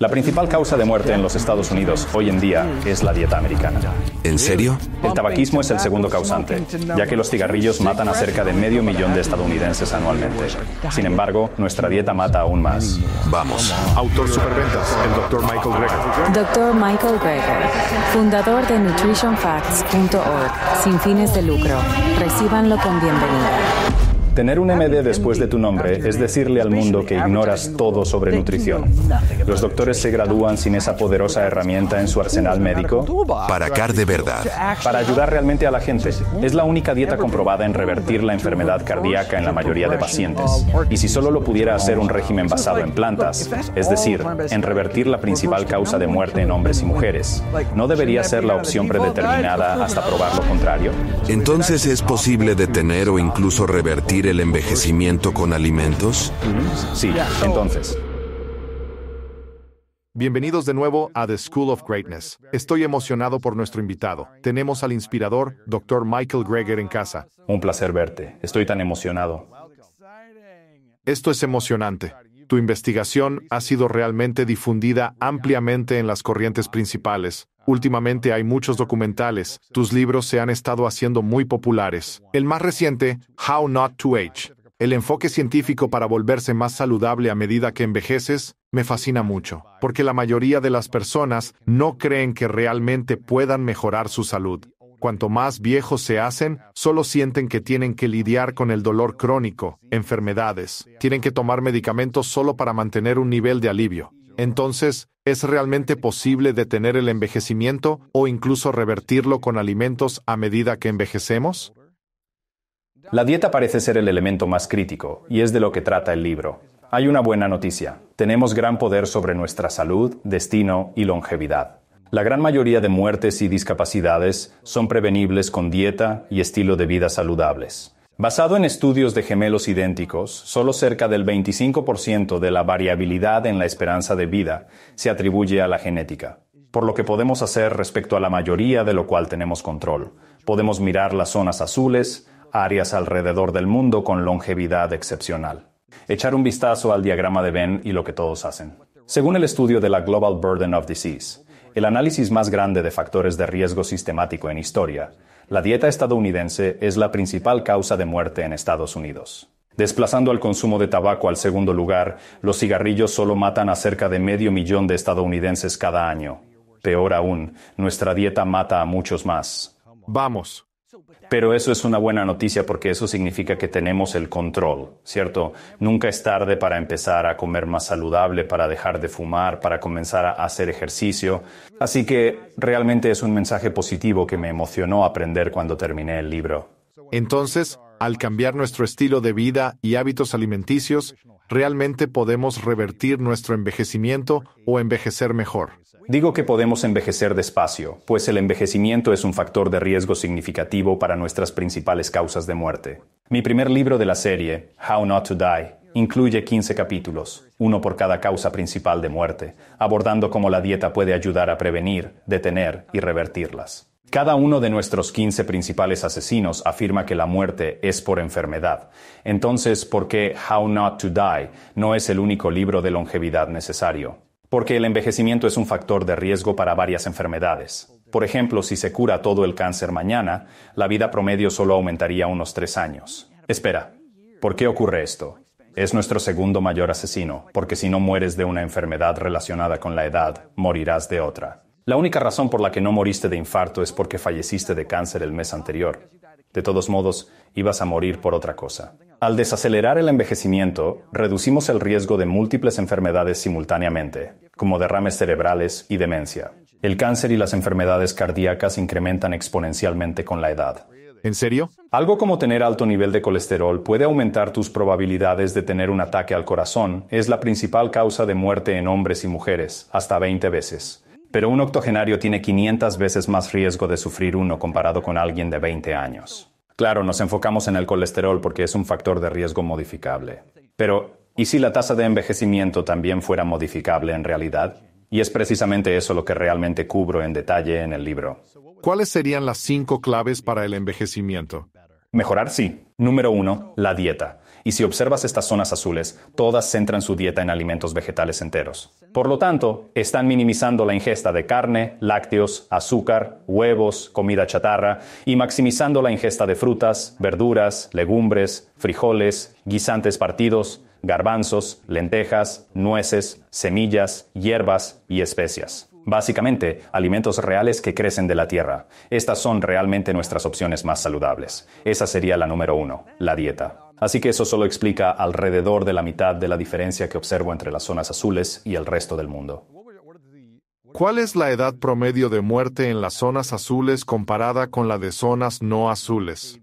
La principal causa de muerte en los Estados Unidos hoy en día es la dieta americana. ¿En serio? El tabaquismo es el segundo causante, ya que los cigarrillos matan a cerca de medio millón de estadounidenses anualmente. Sin embargo, nuestra dieta mata aún más. Vamos. Autor superventas, el Dr. Michael Greger. Dr. Michael Greger, fundador de nutritionfacts.org, sin fines de lucro. Recíbanlo con bienvenida. Tener un MD después de tu nombre es decirle al mundo que ignoras todo sobre nutrición. ¿Los doctores se gradúan sin esa poderosa herramienta en su arsenal médico? Para CAR de verdad. Para ayudar realmente a la gente. Es la única dieta comprobada en revertir la enfermedad cardíaca en la mayoría de pacientes. Y si solo lo pudiera hacer un régimen basado en plantas, es decir, en revertir la principal causa de muerte en hombres y mujeres, ¿no debería ser la opción predeterminada hasta probar lo contrario? Entonces es posible detener o incluso revertir el envejecimiento con alimentos? Sí, entonces. Oh. Bienvenidos de nuevo a The School of Greatness. Estoy emocionado por nuestro invitado. Tenemos al inspirador, Dr. Michael Greger, en casa. Un placer verte. Estoy tan emocionado. Esto es emocionante. Tu investigación ha sido realmente difundida ampliamente en las corrientes principales, Últimamente hay muchos documentales, tus libros se han estado haciendo muy populares. El más reciente, How Not to Age, el enfoque científico para volverse más saludable a medida que envejeces, me fascina mucho, porque la mayoría de las personas no creen que realmente puedan mejorar su salud. Cuanto más viejos se hacen, solo sienten que tienen que lidiar con el dolor crónico, enfermedades, tienen que tomar medicamentos solo para mantener un nivel de alivio. Entonces, ¿Es realmente posible detener el envejecimiento o incluso revertirlo con alimentos a medida que envejecemos? La dieta parece ser el elemento más crítico, y es de lo que trata el libro. Hay una buena noticia. Tenemos gran poder sobre nuestra salud, destino y longevidad. La gran mayoría de muertes y discapacidades son prevenibles con dieta y estilo de vida saludables. Basado en estudios de gemelos idénticos, solo cerca del 25% de la variabilidad en la esperanza de vida se atribuye a la genética, por lo que podemos hacer respecto a la mayoría de lo cual tenemos control. Podemos mirar las zonas azules, áreas alrededor del mundo con longevidad excepcional. Echar un vistazo al diagrama de Venn y lo que todos hacen. Según el estudio de la Global Burden of Disease, el análisis más grande de factores de riesgo sistemático en historia, la dieta estadounidense es la principal causa de muerte en Estados Unidos. Desplazando al consumo de tabaco al segundo lugar, los cigarrillos solo matan a cerca de medio millón de estadounidenses cada año. Peor aún, nuestra dieta mata a muchos más. Vamos. Pero eso es una buena noticia porque eso significa que tenemos el control, ¿cierto? Nunca es tarde para empezar a comer más saludable, para dejar de fumar, para comenzar a hacer ejercicio. Así que realmente es un mensaje positivo que me emocionó aprender cuando terminé el libro. Entonces, al cambiar nuestro estilo de vida y hábitos alimenticios, realmente podemos revertir nuestro envejecimiento o envejecer mejor. Digo que podemos envejecer despacio, pues el envejecimiento es un factor de riesgo significativo para nuestras principales causas de muerte. Mi primer libro de la serie, How Not to Die, incluye 15 capítulos, uno por cada causa principal de muerte, abordando cómo la dieta puede ayudar a prevenir, detener y revertirlas. Cada uno de nuestros 15 principales asesinos afirma que la muerte es por enfermedad. Entonces, ¿por qué How Not to Die no es el único libro de longevidad necesario? Porque el envejecimiento es un factor de riesgo para varias enfermedades. Por ejemplo, si se cura todo el cáncer mañana, la vida promedio solo aumentaría unos tres años. Espera, ¿por qué ocurre esto? Es nuestro segundo mayor asesino, porque si no mueres de una enfermedad relacionada con la edad, morirás de otra. La única razón por la que no moriste de infarto es porque falleciste de cáncer el mes anterior. De todos modos, ibas a morir por otra cosa. Al desacelerar el envejecimiento, reducimos el riesgo de múltiples enfermedades simultáneamente, como derrames cerebrales y demencia. El cáncer y las enfermedades cardíacas incrementan exponencialmente con la edad. ¿En serio? Algo como tener alto nivel de colesterol puede aumentar tus probabilidades de tener un ataque al corazón. Es la principal causa de muerte en hombres y mujeres, hasta 20 veces pero un octogenario tiene 500 veces más riesgo de sufrir uno comparado con alguien de 20 años. Claro, nos enfocamos en el colesterol porque es un factor de riesgo modificable. Pero, ¿y si la tasa de envejecimiento también fuera modificable en realidad? Y es precisamente eso lo que realmente cubro en detalle en el libro. ¿Cuáles serían las cinco claves para el envejecimiento? Mejorar sí. Número uno, la dieta y si observas estas zonas azules, todas centran su dieta en alimentos vegetales enteros. Por lo tanto, están minimizando la ingesta de carne, lácteos, azúcar, huevos, comida chatarra y maximizando la ingesta de frutas, verduras, legumbres, frijoles, guisantes partidos, garbanzos, lentejas, nueces, semillas, hierbas y especias. Básicamente, alimentos reales que crecen de la tierra. Estas son realmente nuestras opciones más saludables. Esa sería la número uno, la dieta. Así que eso solo explica alrededor de la mitad de la diferencia que observo entre las zonas azules y el resto del mundo. ¿Cuál es la edad promedio de muerte en las zonas azules comparada con la de zonas no azules?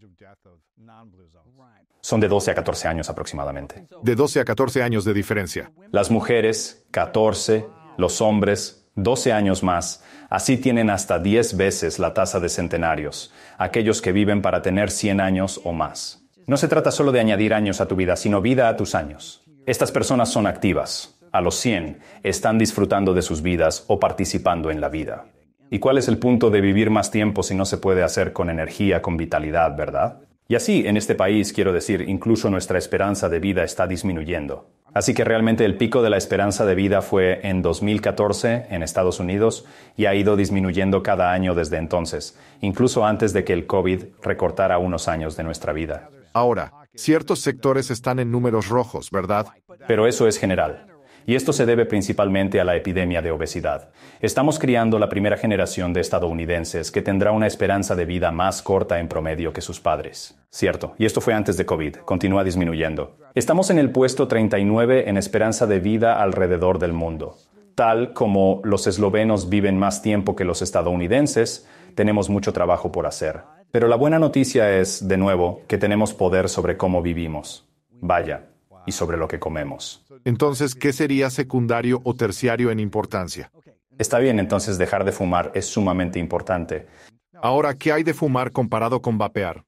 Son de 12 a 14 años aproximadamente. De 12 a 14 años de diferencia. Las mujeres, 14, los hombres, 12 años más. Así tienen hasta 10 veces la tasa de centenarios, aquellos que viven para tener 100 años o más. No se trata solo de añadir años a tu vida, sino vida a tus años. Estas personas son activas. A los 100 están disfrutando de sus vidas o participando en la vida. ¿Y cuál es el punto de vivir más tiempo si no se puede hacer con energía, con vitalidad, verdad? Y así, en este país, quiero decir, incluso nuestra esperanza de vida está disminuyendo. Así que realmente el pico de la esperanza de vida fue en 2014 en Estados Unidos y ha ido disminuyendo cada año desde entonces, incluso antes de que el COVID recortara unos años de nuestra vida. Ahora, ciertos sectores están en números rojos, ¿verdad? Pero eso es general. Y esto se debe principalmente a la epidemia de obesidad. Estamos criando la primera generación de estadounidenses que tendrá una esperanza de vida más corta en promedio que sus padres. Cierto, y esto fue antes de COVID, continúa disminuyendo. Estamos en el puesto 39 en esperanza de vida alrededor del mundo. Tal como los eslovenos viven más tiempo que los estadounidenses, tenemos mucho trabajo por hacer. Pero la buena noticia es, de nuevo, que tenemos poder sobre cómo vivimos, vaya, y sobre lo que comemos. Entonces, ¿qué sería secundario o terciario en importancia? Está bien, entonces dejar de fumar es sumamente importante. Ahora, ¿qué hay de fumar comparado con vapear?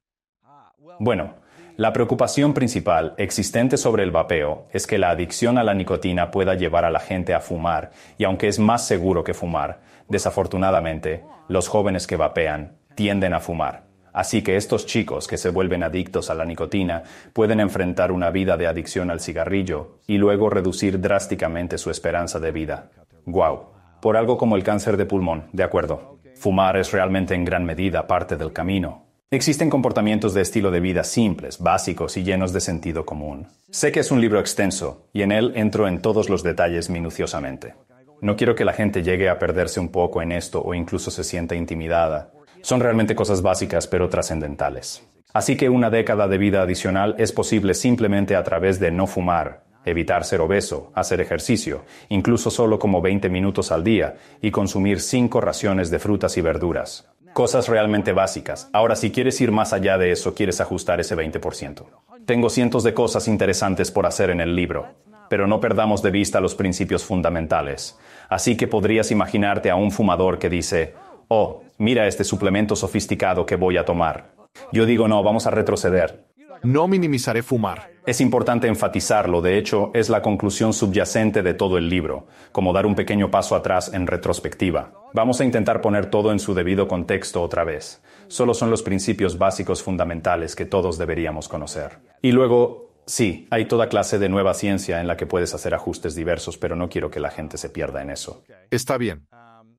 Bueno, la preocupación principal existente sobre el vapeo es que la adicción a la nicotina pueda llevar a la gente a fumar, y aunque es más seguro que fumar, desafortunadamente, los jóvenes que vapean tienden a fumar. Así que estos chicos que se vuelven adictos a la nicotina pueden enfrentar una vida de adicción al cigarrillo y luego reducir drásticamente su esperanza de vida. ¡Guau! Wow. Por algo como el cáncer de pulmón, de acuerdo. Fumar es realmente en gran medida parte del camino. Existen comportamientos de estilo de vida simples, básicos y llenos de sentido común. Sé que es un libro extenso y en él entro en todos los detalles minuciosamente. No quiero que la gente llegue a perderse un poco en esto o incluso se sienta intimidada. Son realmente cosas básicas pero trascendentales. Así que una década de vida adicional es posible simplemente a través de no fumar, evitar ser obeso, hacer ejercicio, incluso solo como 20 minutos al día, y consumir 5 raciones de frutas y verduras. Cosas realmente básicas. Ahora, si quieres ir más allá de eso, quieres ajustar ese 20%. Tengo cientos de cosas interesantes por hacer en el libro, pero no perdamos de vista los principios fundamentales. Así que podrías imaginarte a un fumador que dice, oh, mira este suplemento sofisticado que voy a tomar. Yo digo, no, vamos a retroceder. No minimizaré fumar. Es importante enfatizarlo, de hecho, es la conclusión subyacente de todo el libro, como dar un pequeño paso atrás en retrospectiva. Vamos a intentar poner todo en su debido contexto otra vez. Solo son los principios básicos fundamentales que todos deberíamos conocer. Y luego, sí, hay toda clase de nueva ciencia en la que puedes hacer ajustes diversos, pero no quiero que la gente se pierda en eso. Está bien.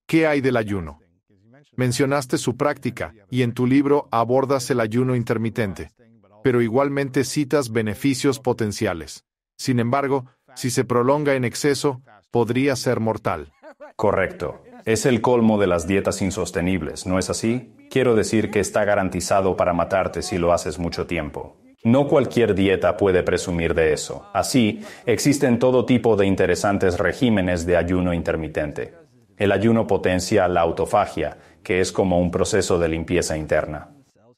¿Qué hay del ayuno? Mencionaste su práctica, y en tu libro abordas el ayuno intermitente, pero igualmente citas beneficios potenciales. Sin embargo, si se prolonga en exceso, podría ser mortal. Correcto. Es el colmo de las dietas insostenibles, ¿no es así? Quiero decir que está garantizado para matarte si lo haces mucho tiempo. No cualquier dieta puede presumir de eso. Así, existen todo tipo de interesantes regímenes de ayuno intermitente. El ayuno potencia la autofagia que es como un proceso de limpieza interna.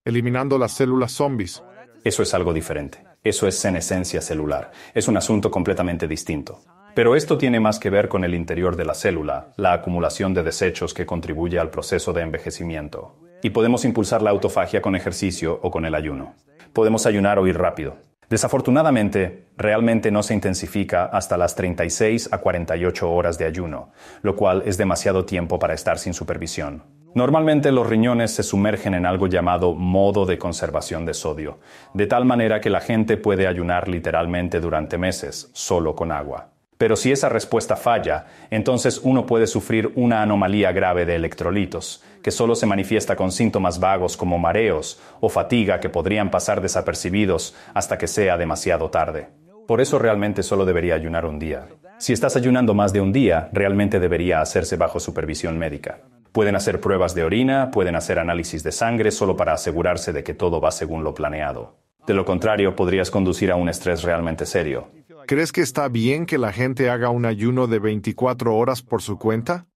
Eliminando las células zombies. Eso es algo diferente. Eso es senescencia celular. Es un asunto completamente distinto. Pero esto tiene más que ver con el interior de la célula, la acumulación de desechos que contribuye al proceso de envejecimiento. Y podemos impulsar la autofagia con ejercicio o con el ayuno. Podemos ayunar o ir rápido. Desafortunadamente, realmente no se intensifica hasta las 36 a 48 horas de ayuno, lo cual es demasiado tiempo para estar sin supervisión. Normalmente los riñones se sumergen en algo llamado modo de conservación de sodio, de tal manera que la gente puede ayunar literalmente durante meses, solo con agua. Pero si esa respuesta falla, entonces uno puede sufrir una anomalía grave de electrolitos, que solo se manifiesta con síntomas vagos como mareos o fatiga que podrían pasar desapercibidos hasta que sea demasiado tarde. Por eso realmente solo debería ayunar un día. Si estás ayunando más de un día, realmente debería hacerse bajo supervisión médica. Pueden hacer pruebas de orina, pueden hacer análisis de sangre solo para asegurarse de que todo va según lo planeado. De lo contrario, podrías conducir a un estrés realmente serio. ¿Crees que está bien que la gente haga un ayuno de 24 horas por su cuenta?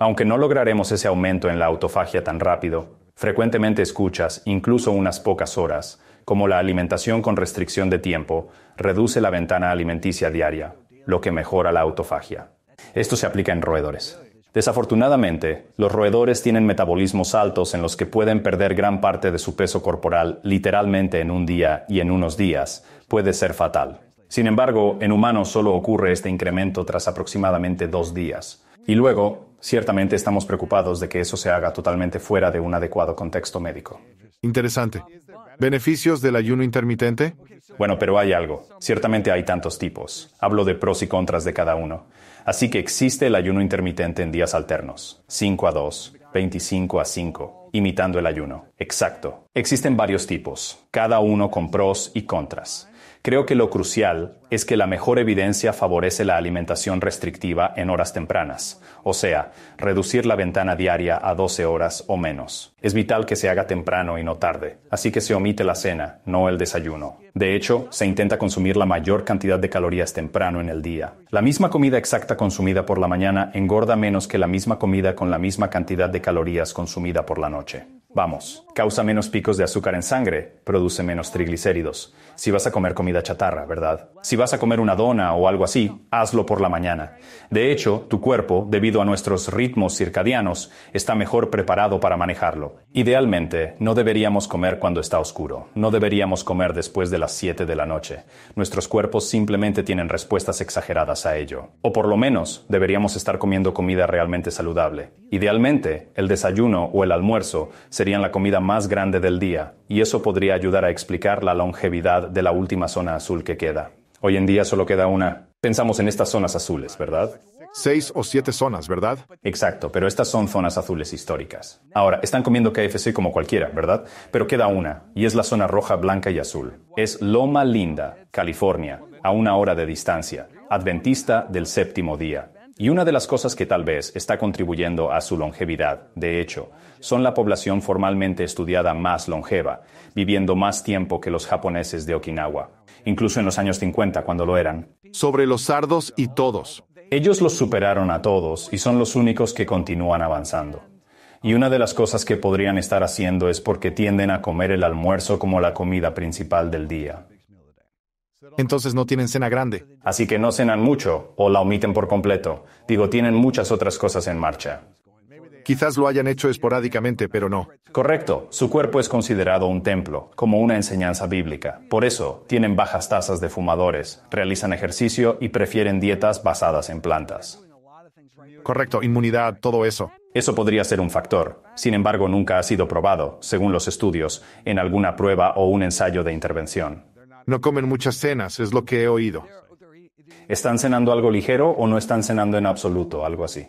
Aunque no lograremos ese aumento en la autofagia tan rápido, frecuentemente escuchas, incluso unas pocas horas, como la alimentación con restricción de tiempo reduce la ventana alimenticia diaria, lo que mejora la autofagia. Esto se aplica en roedores. Desafortunadamente, los roedores tienen metabolismos altos en los que pueden perder gran parte de su peso corporal literalmente en un día y en unos días. Puede ser fatal. Sin embargo, en humanos solo ocurre este incremento tras aproximadamente dos días. Y luego, Ciertamente estamos preocupados de que eso se haga totalmente fuera de un adecuado contexto médico. Interesante. ¿Beneficios del ayuno intermitente? Bueno, pero hay algo. Ciertamente hay tantos tipos. Hablo de pros y contras de cada uno. Así que existe el ayuno intermitente en días alternos, 5 a 2, 25 a 5, imitando el ayuno. Exacto. Existen varios tipos, cada uno con pros y contras. Creo que lo crucial es que la mejor evidencia favorece la alimentación restrictiva en horas tempranas, o sea, reducir la ventana diaria a 12 horas o menos. Es vital que se haga temprano y no tarde, así que se omite la cena, no el desayuno. De hecho, se intenta consumir la mayor cantidad de calorías temprano en el día. La misma comida exacta consumida por la mañana engorda menos que la misma comida con la misma cantidad de calorías consumida por la noche. Vamos, causa menos picos de azúcar en sangre, produce menos triglicéridos. Si vas a comer comida chatarra, ¿verdad? Si vas a comer una dona o algo así, hazlo por la mañana. De hecho, tu cuerpo, debido a nuestros ritmos circadianos, está mejor preparado para manejarlo. Idealmente, no deberíamos comer cuando está oscuro. No deberíamos comer después de las 7 de la noche. Nuestros cuerpos simplemente tienen respuestas exageradas a ello. O por lo menos, deberíamos estar comiendo comida realmente saludable. Idealmente, el desayuno o el almuerzo se serían la comida más grande del día, y eso podría ayudar a explicar la longevidad de la última zona azul que queda. Hoy en día solo queda una. Pensamos en estas zonas azules, ¿verdad? Seis o siete zonas, ¿verdad? Exacto, pero estas son zonas azules históricas. Ahora, están comiendo KFC como cualquiera, ¿verdad? Pero queda una, y es la zona roja, blanca y azul. Es Loma Linda, California, a una hora de distancia, adventista del séptimo día. Y una de las cosas que tal vez está contribuyendo a su longevidad, de hecho, son la población formalmente estudiada más longeva, viviendo más tiempo que los japoneses de Okinawa, incluso en los años 50 cuando lo eran. Sobre los sardos y todos. Ellos los superaron a todos y son los únicos que continúan avanzando. Y una de las cosas que podrían estar haciendo es porque tienden a comer el almuerzo como la comida principal del día entonces no tienen cena grande. Así que no cenan mucho o la omiten por completo. Digo, tienen muchas otras cosas en marcha. Quizás lo hayan hecho esporádicamente, pero no. Correcto, su cuerpo es considerado un templo, como una enseñanza bíblica. Por eso, tienen bajas tasas de fumadores, realizan ejercicio y prefieren dietas basadas en plantas. Correcto, inmunidad, todo eso. Eso podría ser un factor. Sin embargo, nunca ha sido probado, según los estudios, en alguna prueba o un ensayo de intervención. No comen muchas cenas, es lo que he oído. ¿Están cenando algo ligero o no están cenando en absoluto, algo así?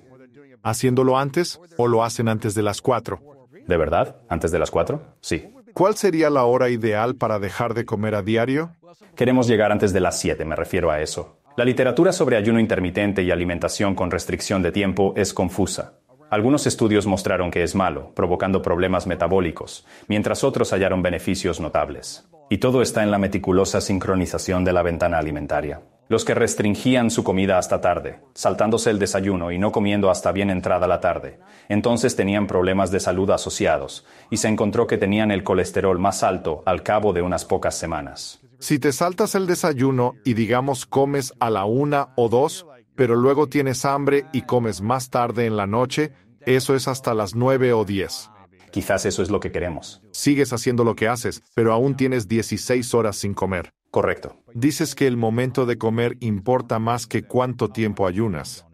¿Haciéndolo antes o lo hacen antes de las cuatro? ¿De verdad? ¿Antes de las cuatro? Sí. ¿Cuál sería la hora ideal para dejar de comer a diario? Queremos llegar antes de las siete, me refiero a eso. La literatura sobre ayuno intermitente y alimentación con restricción de tiempo es confusa. Algunos estudios mostraron que es malo, provocando problemas metabólicos, mientras otros hallaron beneficios notables. Y todo está en la meticulosa sincronización de la ventana alimentaria. Los que restringían su comida hasta tarde, saltándose el desayuno y no comiendo hasta bien entrada la tarde, entonces tenían problemas de salud asociados, y se encontró que tenían el colesterol más alto al cabo de unas pocas semanas. Si te saltas el desayuno y digamos comes a la una o dos, pero luego tienes hambre y comes más tarde en la noche, eso es hasta las nueve o diez. Quizás eso es lo que queremos. Sigues haciendo lo que haces, pero aún tienes 16 horas sin comer. Correcto. Dices que el momento de comer importa más que cuánto tiempo ayunas.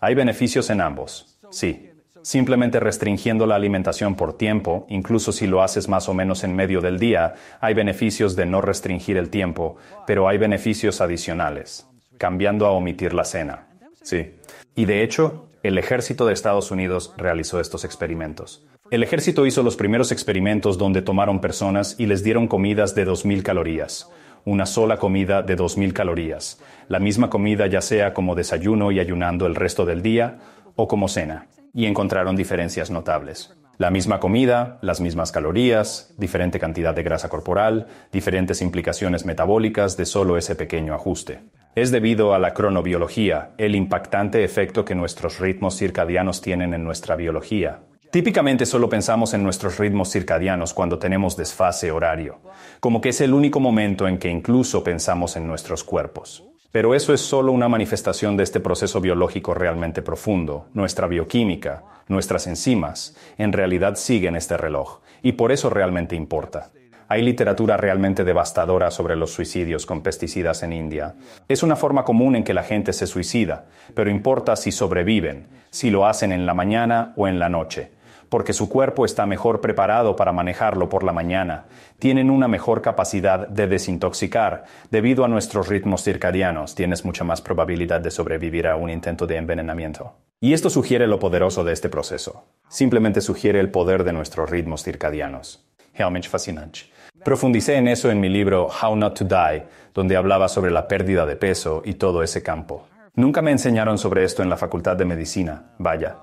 Hay beneficios en ambos. Sí. Simplemente restringiendo la alimentación por tiempo, incluso si lo haces más o menos en medio del día, hay beneficios de no restringir el tiempo, pero hay beneficios adicionales, cambiando a omitir la cena. Sí. Y de hecho, el ejército de Estados Unidos realizó estos experimentos. El ejército hizo los primeros experimentos donde tomaron personas y les dieron comidas de 2.000 calorías una sola comida de 2.000 calorías, la misma comida ya sea como desayuno y ayunando el resto del día o como cena, y encontraron diferencias notables. La misma comida, las mismas calorías, diferente cantidad de grasa corporal, diferentes implicaciones metabólicas de solo ese pequeño ajuste. Es debido a la cronobiología, el impactante efecto que nuestros ritmos circadianos tienen en nuestra biología, Típicamente solo pensamos en nuestros ritmos circadianos cuando tenemos desfase horario, como que es el único momento en que incluso pensamos en nuestros cuerpos. Pero eso es solo una manifestación de este proceso biológico realmente profundo. Nuestra bioquímica, nuestras enzimas, en realidad siguen este reloj, y por eso realmente importa. Hay literatura realmente devastadora sobre los suicidios con pesticidas en India. Es una forma común en que la gente se suicida, pero importa si sobreviven, si lo hacen en la mañana o en la noche porque su cuerpo está mejor preparado para manejarlo por la mañana. Tienen una mejor capacidad de desintoxicar. Debido a nuestros ritmos circadianos, tienes mucha más probabilidad de sobrevivir a un intento de envenenamiento. Y esto sugiere lo poderoso de este proceso. Simplemente sugiere el poder de nuestros ritmos circadianos. Realmente fascinante. Profundicé en eso en mi libro How Not to Die, donde hablaba sobre la pérdida de peso y todo ese campo. Nunca me enseñaron sobre esto en la Facultad de Medicina, vaya.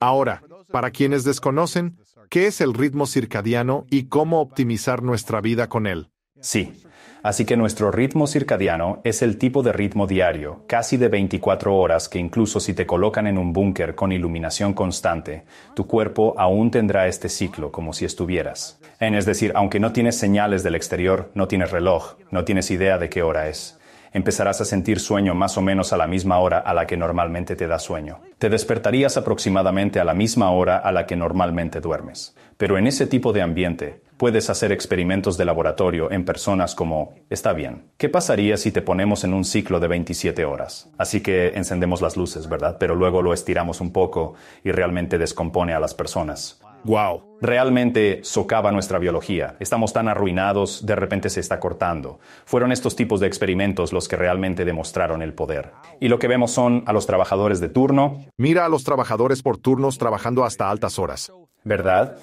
Ahora, para quienes desconocen, ¿qué es el ritmo circadiano y cómo optimizar nuestra vida con él? Sí, así que nuestro ritmo circadiano es el tipo de ritmo diario, casi de 24 horas, que incluso si te colocan en un búnker con iluminación constante, tu cuerpo aún tendrá este ciclo como si estuvieras. es decir, aunque no tienes señales del exterior, no tienes reloj, no tienes idea de qué hora es empezarás a sentir sueño más o menos a la misma hora a la que normalmente te da sueño. Te despertarías aproximadamente a la misma hora a la que normalmente duermes. Pero en ese tipo de ambiente, puedes hacer experimentos de laboratorio en personas como, está bien, ¿qué pasaría si te ponemos en un ciclo de 27 horas? Así que encendemos las luces, ¿verdad? Pero luego lo estiramos un poco y realmente descompone a las personas. Wow, realmente socava nuestra biología. Estamos tan arruinados, de repente se está cortando. Fueron estos tipos de experimentos los que realmente demostraron el poder. Y lo que vemos son a los trabajadores de turno. Mira a los trabajadores por turnos trabajando hasta altas horas. ¿Verdad?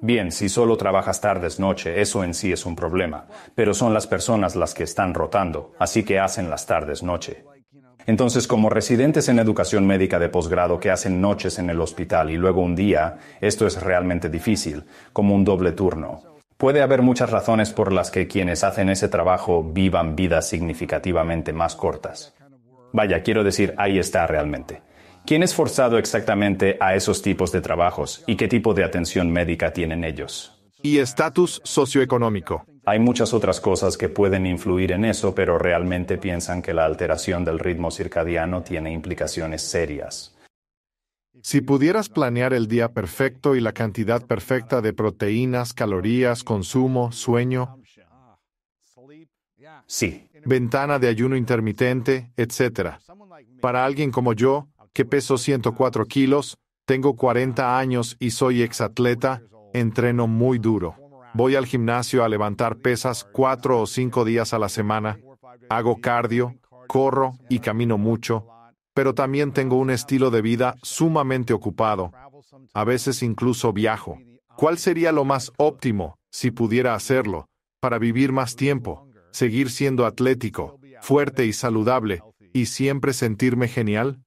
Bien, si solo trabajas tardes, noche, eso en sí es un problema, pero son las personas las que están rotando, así que hacen las tardes, noche. Entonces, como residentes en educación médica de posgrado que hacen noches en el hospital y luego un día, esto es realmente difícil, como un doble turno. Puede haber muchas razones por las que quienes hacen ese trabajo vivan vidas significativamente más cortas. Vaya, quiero decir, ahí está realmente. ¿Quién es forzado exactamente a esos tipos de trabajos y qué tipo de atención médica tienen ellos? y estatus socioeconómico. Hay muchas otras cosas que pueden influir en eso, pero realmente piensan que la alteración del ritmo circadiano tiene implicaciones serias. Si pudieras planear el día perfecto y la cantidad perfecta de proteínas, calorías, consumo, sueño, sí. Ventana de ayuno intermitente, etc. Para alguien como yo, que peso 104 kilos, tengo 40 años y soy exatleta, Entreno muy duro. Voy al gimnasio a levantar pesas cuatro o cinco días a la semana. Hago cardio, corro y camino mucho, pero también tengo un estilo de vida sumamente ocupado. A veces incluso viajo. ¿Cuál sería lo más óptimo, si pudiera hacerlo, para vivir más tiempo, seguir siendo atlético, fuerte y saludable, y siempre sentirme genial?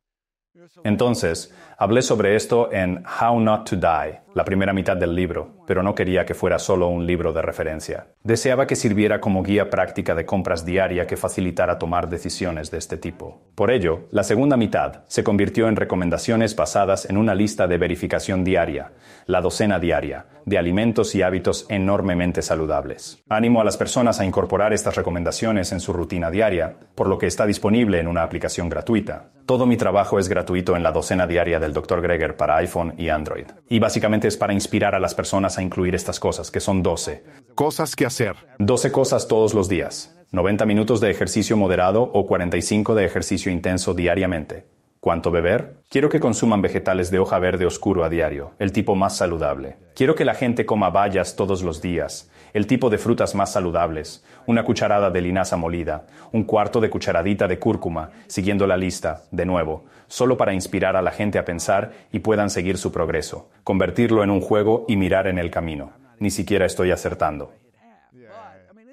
Entonces, hablé sobre esto en How Not to Die la primera mitad del libro, pero no quería que fuera solo un libro de referencia. Deseaba que sirviera como guía práctica de compras diaria que facilitara tomar decisiones de este tipo. Por ello, la segunda mitad se convirtió en recomendaciones basadas en una lista de verificación diaria, la docena diaria, de alimentos y hábitos enormemente saludables. Animo a las personas a incorporar estas recomendaciones en su rutina diaria, por lo que está disponible en una aplicación gratuita. Todo mi trabajo es gratuito en la docena diaria del Dr. Greger para iPhone y Android. Y básicamente para inspirar a las personas a incluir estas cosas, que son 12. Cosas que hacer. 12 cosas todos los días. 90 minutos de ejercicio moderado o 45 de ejercicio intenso diariamente. ¿Cuánto beber? Quiero que consuman vegetales de hoja verde oscuro a diario, el tipo más saludable. Quiero que la gente coma bayas todos los días, el tipo de frutas más saludables, una cucharada de linaza molida, un cuarto de cucharadita de cúrcuma, siguiendo la lista, de nuevo, solo para inspirar a la gente a pensar y puedan seguir su progreso, convertirlo en un juego y mirar en el camino. Ni siquiera estoy acertando.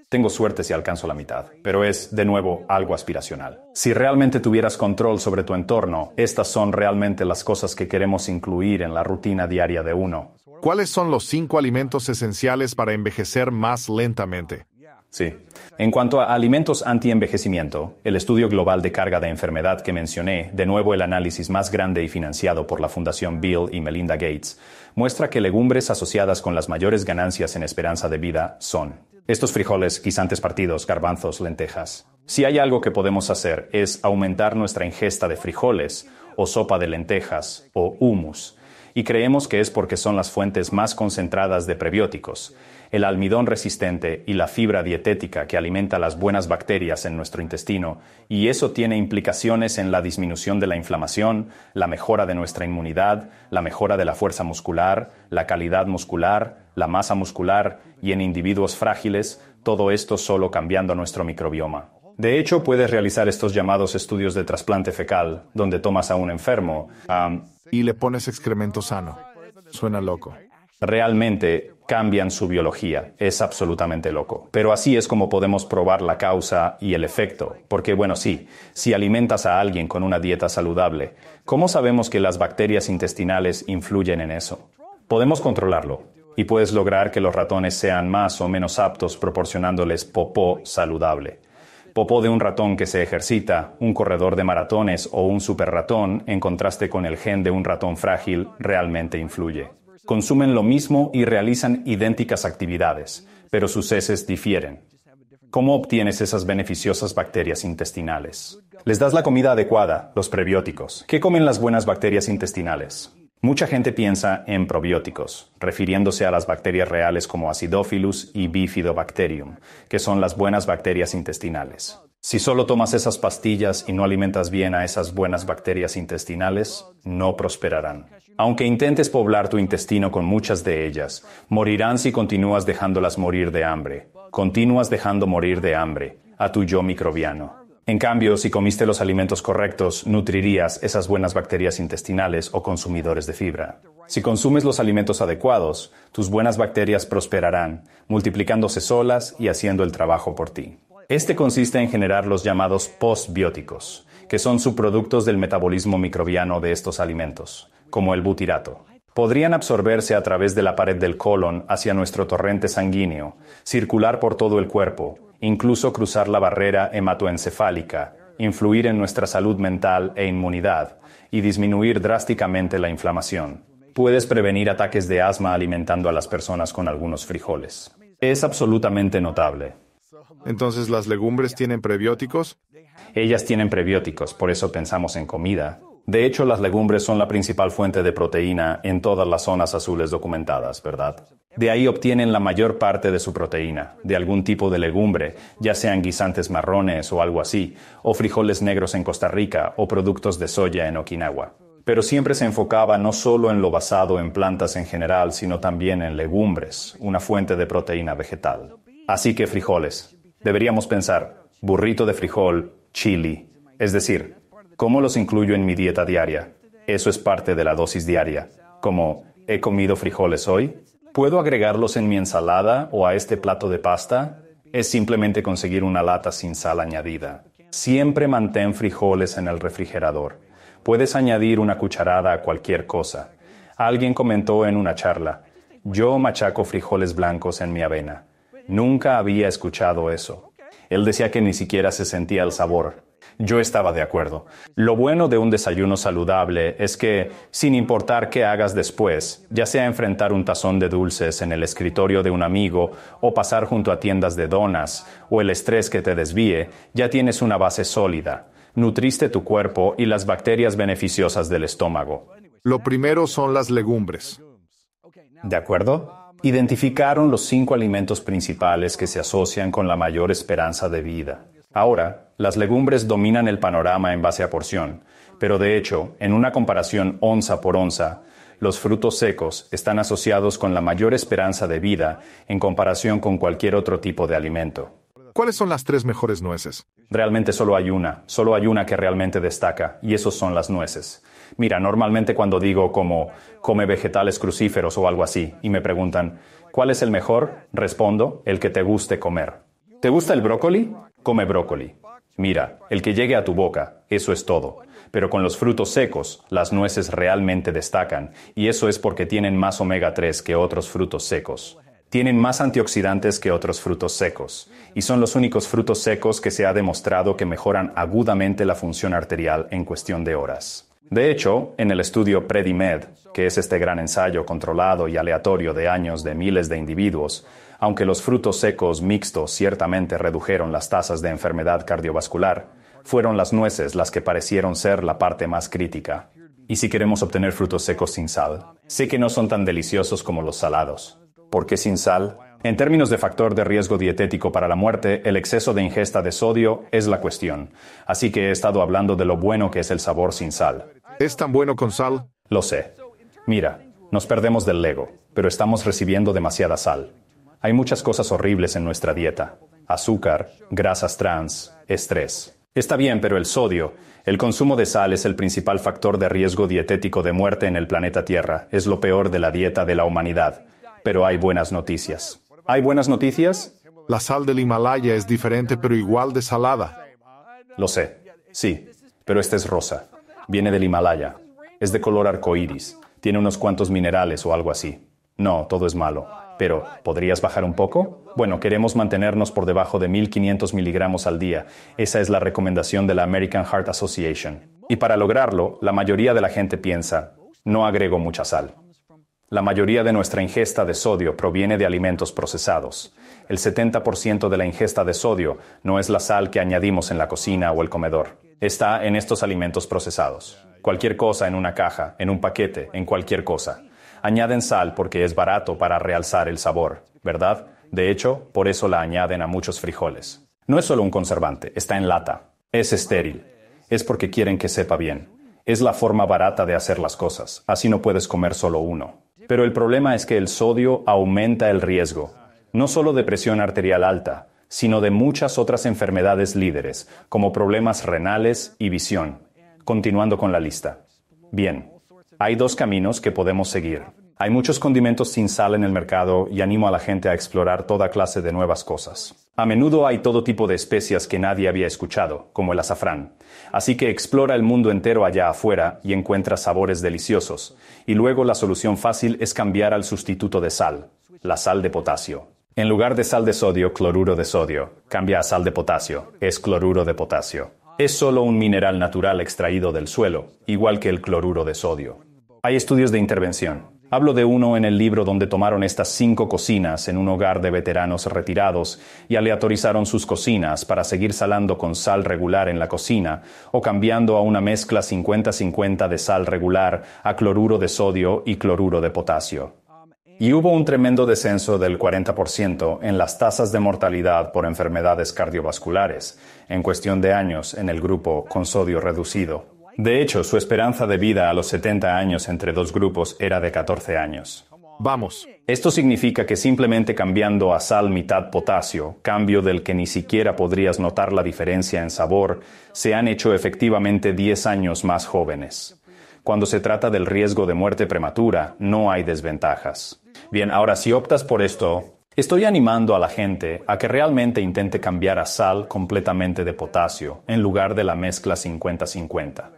Tengo suerte si alcanzo la mitad, pero es, de nuevo, algo aspiracional. Si realmente tuvieras control sobre tu entorno, estas son realmente las cosas que queremos incluir en la rutina diaria de uno. ¿Cuáles son los cinco alimentos esenciales para envejecer más lentamente? Sí, en cuanto a alimentos anti-envejecimiento, el estudio global de carga de enfermedad que mencioné, de nuevo el análisis más grande y financiado por la Fundación Bill y Melinda Gates, muestra que legumbres asociadas con las mayores ganancias en esperanza de vida son estos frijoles, guisantes partidos, garbanzos, lentejas. Si hay algo que podemos hacer es aumentar nuestra ingesta de frijoles o sopa de lentejas o humus, y creemos que es porque son las fuentes más concentradas de prebióticos el almidón resistente y la fibra dietética que alimenta las buenas bacterias en nuestro intestino, y eso tiene implicaciones en la disminución de la inflamación, la mejora de nuestra inmunidad, la mejora de la fuerza muscular, la calidad muscular, la masa muscular, y en individuos frágiles, todo esto solo cambiando nuestro microbioma. De hecho, puedes realizar estos llamados estudios de trasplante fecal, donde tomas a un enfermo y le pones excremento sano. Suena loco realmente cambian su biología. Es absolutamente loco. Pero así es como podemos probar la causa y el efecto. Porque bueno, sí, si alimentas a alguien con una dieta saludable, ¿cómo sabemos que las bacterias intestinales influyen en eso? Podemos controlarlo. Y puedes lograr que los ratones sean más o menos aptos proporcionándoles popó saludable. Popó de un ratón que se ejercita, un corredor de maratones o un super ratón, en contraste con el gen de un ratón frágil, realmente influye consumen lo mismo y realizan idénticas actividades, pero sus heces difieren. ¿Cómo obtienes esas beneficiosas bacterias intestinales? Les das la comida adecuada, los prebióticos. ¿Qué comen las buenas bacterias intestinales? Mucha gente piensa en probióticos, refiriéndose a las bacterias reales como Acidophilus y Bifidobacterium, que son las buenas bacterias intestinales. Si solo tomas esas pastillas y no alimentas bien a esas buenas bacterias intestinales, no prosperarán. Aunque intentes poblar tu intestino con muchas de ellas, morirán si continúas dejándolas morir de hambre. Continúas dejando morir de hambre a tu yo microbiano. En cambio, si comiste los alimentos correctos, nutrirías esas buenas bacterias intestinales o consumidores de fibra. Si consumes los alimentos adecuados, tus buenas bacterias prosperarán, multiplicándose solas y haciendo el trabajo por ti. Este consiste en generar los llamados postbióticos, que son subproductos del metabolismo microbiano de estos alimentos como el butirato, podrían absorberse a través de la pared del colon hacia nuestro torrente sanguíneo, circular por todo el cuerpo, incluso cruzar la barrera hematoencefálica, influir en nuestra salud mental e inmunidad, y disminuir drásticamente la inflamación. Puedes prevenir ataques de asma alimentando a las personas con algunos frijoles. Es absolutamente notable. Entonces, ¿las legumbres tienen prebióticos? Ellas tienen prebióticos, por eso pensamos en comida. De hecho, las legumbres son la principal fuente de proteína en todas las zonas azules documentadas, ¿verdad? De ahí obtienen la mayor parte de su proteína, de algún tipo de legumbre, ya sean guisantes marrones o algo así, o frijoles negros en Costa Rica, o productos de soya en Okinawa. Pero siempre se enfocaba no solo en lo basado en plantas en general, sino también en legumbres, una fuente de proteína vegetal. Así que frijoles. Deberíamos pensar, burrito de frijol, chili, es decir, ¿Cómo los incluyo en mi dieta diaria? Eso es parte de la dosis diaria. Como, ¿he comido frijoles hoy? ¿Puedo agregarlos en mi ensalada o a este plato de pasta? Es simplemente conseguir una lata sin sal añadida. Siempre mantén frijoles en el refrigerador. Puedes añadir una cucharada a cualquier cosa. Alguien comentó en una charla, yo machaco frijoles blancos en mi avena. Nunca había escuchado eso. Él decía que ni siquiera se sentía el sabor, yo estaba de acuerdo. Lo bueno de un desayuno saludable es que, sin importar qué hagas después, ya sea enfrentar un tazón de dulces en el escritorio de un amigo o pasar junto a tiendas de donas o el estrés que te desvíe, ya tienes una base sólida. Nutriste tu cuerpo y las bacterias beneficiosas del estómago. Lo primero son las legumbres. ¿De acuerdo? Identificaron los cinco alimentos principales que se asocian con la mayor esperanza de vida. Ahora, las legumbres dominan el panorama en base a porción, pero de hecho, en una comparación onza por onza, los frutos secos están asociados con la mayor esperanza de vida en comparación con cualquier otro tipo de alimento. ¿Cuáles son las tres mejores nueces? Realmente solo hay una, solo hay una que realmente destaca, y esos son las nueces. Mira, normalmente cuando digo como come vegetales crucíferos o algo así, y me preguntan, ¿cuál es el mejor? Respondo, el que te guste comer. ¿Te gusta el brócoli? Come brócoli. Mira, el que llegue a tu boca, eso es todo. Pero con los frutos secos, las nueces realmente destacan, y eso es porque tienen más omega 3 que otros frutos secos. Tienen más antioxidantes que otros frutos secos, y son los únicos frutos secos que se ha demostrado que mejoran agudamente la función arterial en cuestión de horas. De hecho, en el estudio PREDIMED, que es este gran ensayo controlado y aleatorio de años de miles de individuos, aunque los frutos secos mixtos ciertamente redujeron las tasas de enfermedad cardiovascular, fueron las nueces las que parecieron ser la parte más crítica. Y si queremos obtener frutos secos sin sal, sé que no son tan deliciosos como los salados. ¿Por qué sin sal? En términos de factor de riesgo dietético para la muerte, el exceso de ingesta de sodio es la cuestión. Así que he estado hablando de lo bueno que es el sabor sin sal. ¿Es tan bueno con sal? Lo sé. Mira, nos perdemos del Lego, pero estamos recibiendo demasiada sal. Hay muchas cosas horribles en nuestra dieta. Azúcar, grasas trans, estrés. Está bien, pero el sodio, el consumo de sal es el principal factor de riesgo dietético de muerte en el planeta Tierra. Es lo peor de la dieta de la humanidad. Pero hay buenas noticias. ¿Hay buenas noticias? La sal del Himalaya es diferente pero igual de salada. Lo sé, sí, pero esta es rosa. Viene del Himalaya. Es de color arcoíris. Tiene unos cuantos minerales o algo así. No, todo es malo. Pero, ¿podrías bajar un poco? Bueno, queremos mantenernos por debajo de 1.500 miligramos al día. Esa es la recomendación de la American Heart Association. Y para lograrlo, la mayoría de la gente piensa, no agrego mucha sal. La mayoría de nuestra ingesta de sodio proviene de alimentos procesados. El 70% de la ingesta de sodio no es la sal que añadimos en la cocina o el comedor. Está en estos alimentos procesados. Cualquier cosa en una caja, en un paquete, en cualquier cosa añaden sal porque es barato para realzar el sabor, ¿verdad? De hecho, por eso la añaden a muchos frijoles. No es solo un conservante, está en lata. Es estéril. Es porque quieren que sepa bien. Es la forma barata de hacer las cosas, así no puedes comer solo uno. Pero el problema es que el sodio aumenta el riesgo, no solo de presión arterial alta, sino de muchas otras enfermedades líderes, como problemas renales y visión. Continuando con la lista. Bien, hay dos caminos que podemos seguir. Hay muchos condimentos sin sal en el mercado y animo a la gente a explorar toda clase de nuevas cosas. A menudo hay todo tipo de especias que nadie había escuchado, como el azafrán. Así que explora el mundo entero allá afuera y encuentra sabores deliciosos. Y luego la solución fácil es cambiar al sustituto de sal, la sal de potasio. En lugar de sal de sodio, cloruro de sodio. Cambia a sal de potasio. Es cloruro de potasio. Es solo un mineral natural extraído del suelo, igual que el cloruro de sodio. Hay estudios de intervención. Hablo de uno en el libro donde tomaron estas cinco cocinas en un hogar de veteranos retirados y aleatorizaron sus cocinas para seguir salando con sal regular en la cocina o cambiando a una mezcla 50-50 de sal regular a cloruro de sodio y cloruro de potasio. Y hubo un tremendo descenso del 40% en las tasas de mortalidad por enfermedades cardiovasculares en cuestión de años en el grupo con sodio reducido. De hecho, su esperanza de vida a los 70 años entre dos grupos era de 14 años. Vamos. Esto significa que simplemente cambiando a sal mitad potasio, cambio del que ni siquiera podrías notar la diferencia en sabor, se han hecho efectivamente 10 años más jóvenes. Cuando se trata del riesgo de muerte prematura, no hay desventajas. Bien, ahora si optas por esto, estoy animando a la gente a que realmente intente cambiar a sal completamente de potasio, en lugar de la mezcla 50-50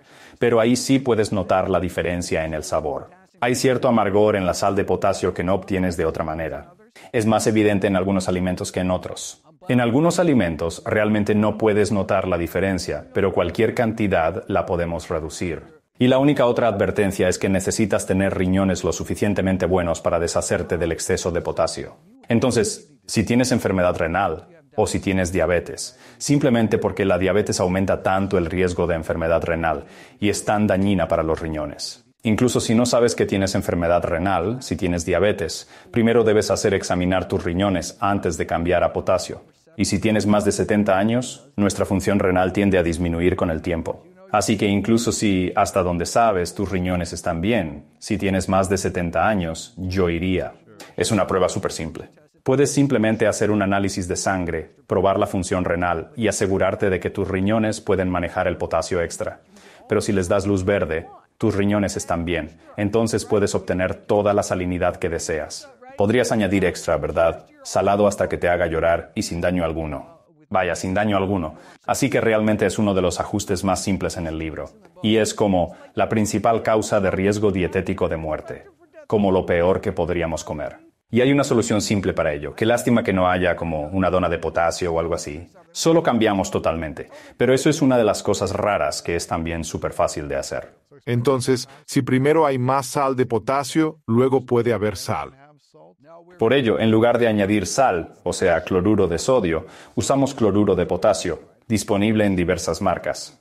pero ahí sí puedes notar la diferencia en el sabor. Hay cierto amargor en la sal de potasio que no obtienes de otra manera. Es más evidente en algunos alimentos que en otros. En algunos alimentos realmente no puedes notar la diferencia, pero cualquier cantidad la podemos reducir. Y la única otra advertencia es que necesitas tener riñones lo suficientemente buenos para deshacerte del exceso de potasio. Entonces, si tienes enfermedad renal, o si tienes diabetes, simplemente porque la diabetes aumenta tanto el riesgo de enfermedad renal y es tan dañina para los riñones. Incluso si no sabes que tienes enfermedad renal, si tienes diabetes, primero debes hacer examinar tus riñones antes de cambiar a potasio. Y si tienes más de 70 años, nuestra función renal tiende a disminuir con el tiempo. Así que incluso si, hasta donde sabes, tus riñones están bien, si tienes más de 70 años, yo iría. Es una prueba súper simple. Puedes simplemente hacer un análisis de sangre, probar la función renal y asegurarte de que tus riñones pueden manejar el potasio extra. Pero si les das luz verde, tus riñones están bien, entonces puedes obtener toda la salinidad que deseas. Podrías añadir extra, ¿verdad? Salado hasta que te haga llorar y sin daño alguno. Vaya, sin daño alguno. Así que realmente es uno de los ajustes más simples en el libro. Y es como la principal causa de riesgo dietético de muerte, como lo peor que podríamos comer. Y hay una solución simple para ello. Qué lástima que no haya como una dona de potasio o algo así. Solo cambiamos totalmente. Pero eso es una de las cosas raras que es también súper fácil de hacer. Entonces, si primero hay más sal de potasio, luego puede haber sal. Por ello, en lugar de añadir sal, o sea, cloruro de sodio, usamos cloruro de potasio, disponible en diversas marcas.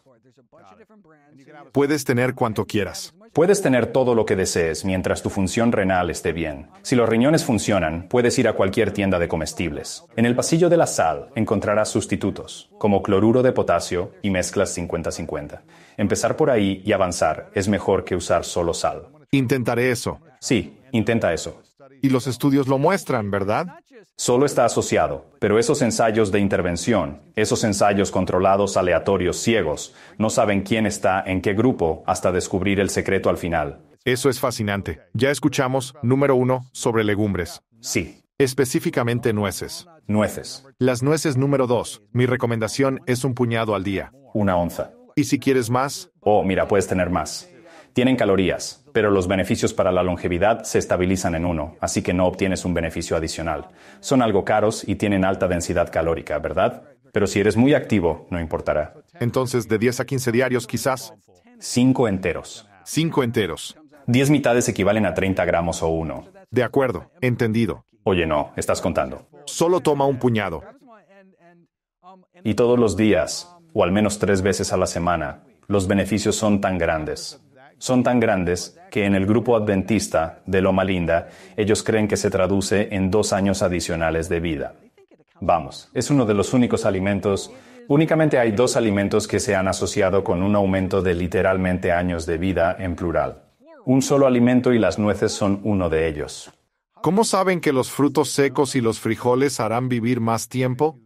Puedes tener cuanto quieras. Puedes tener todo lo que desees mientras tu función renal esté bien. Si los riñones funcionan, puedes ir a cualquier tienda de comestibles. En el pasillo de la sal encontrarás sustitutos, como cloruro de potasio y mezclas 50-50. Empezar por ahí y avanzar es mejor que usar solo sal. Intentaré eso. Sí, intenta eso y los estudios lo muestran, ¿verdad? Solo está asociado, pero esos ensayos de intervención, esos ensayos controlados aleatorios ciegos, no saben quién está en qué grupo hasta descubrir el secreto al final. Eso es fascinante. Ya escuchamos, número uno, sobre legumbres. Sí. Específicamente nueces. Nueces. Las nueces número dos. Mi recomendación es un puñado al día. Una onza. ¿Y si quieres más? Oh, mira, puedes tener más. Tienen calorías, pero los beneficios para la longevidad se estabilizan en uno, así que no obtienes un beneficio adicional. Son algo caros y tienen alta densidad calórica, ¿verdad? Pero si eres muy activo, no importará. Entonces, de 10 a 15 diarios quizás. Cinco enteros. Cinco enteros. 10 mitades equivalen a 30 gramos o uno. De acuerdo, entendido. Oye, no, estás contando. Solo toma un puñado. Y todos los días, o al menos tres veces a la semana, los beneficios son tan grandes son tan grandes que en el grupo adventista de Loma Linda ellos creen que se traduce en dos años adicionales de vida. Vamos, es uno de los únicos alimentos, únicamente hay dos alimentos que se han asociado con un aumento de literalmente años de vida en plural. Un solo alimento y las nueces son uno de ellos. ¿Cómo saben que los frutos secos y los frijoles harán vivir más tiempo?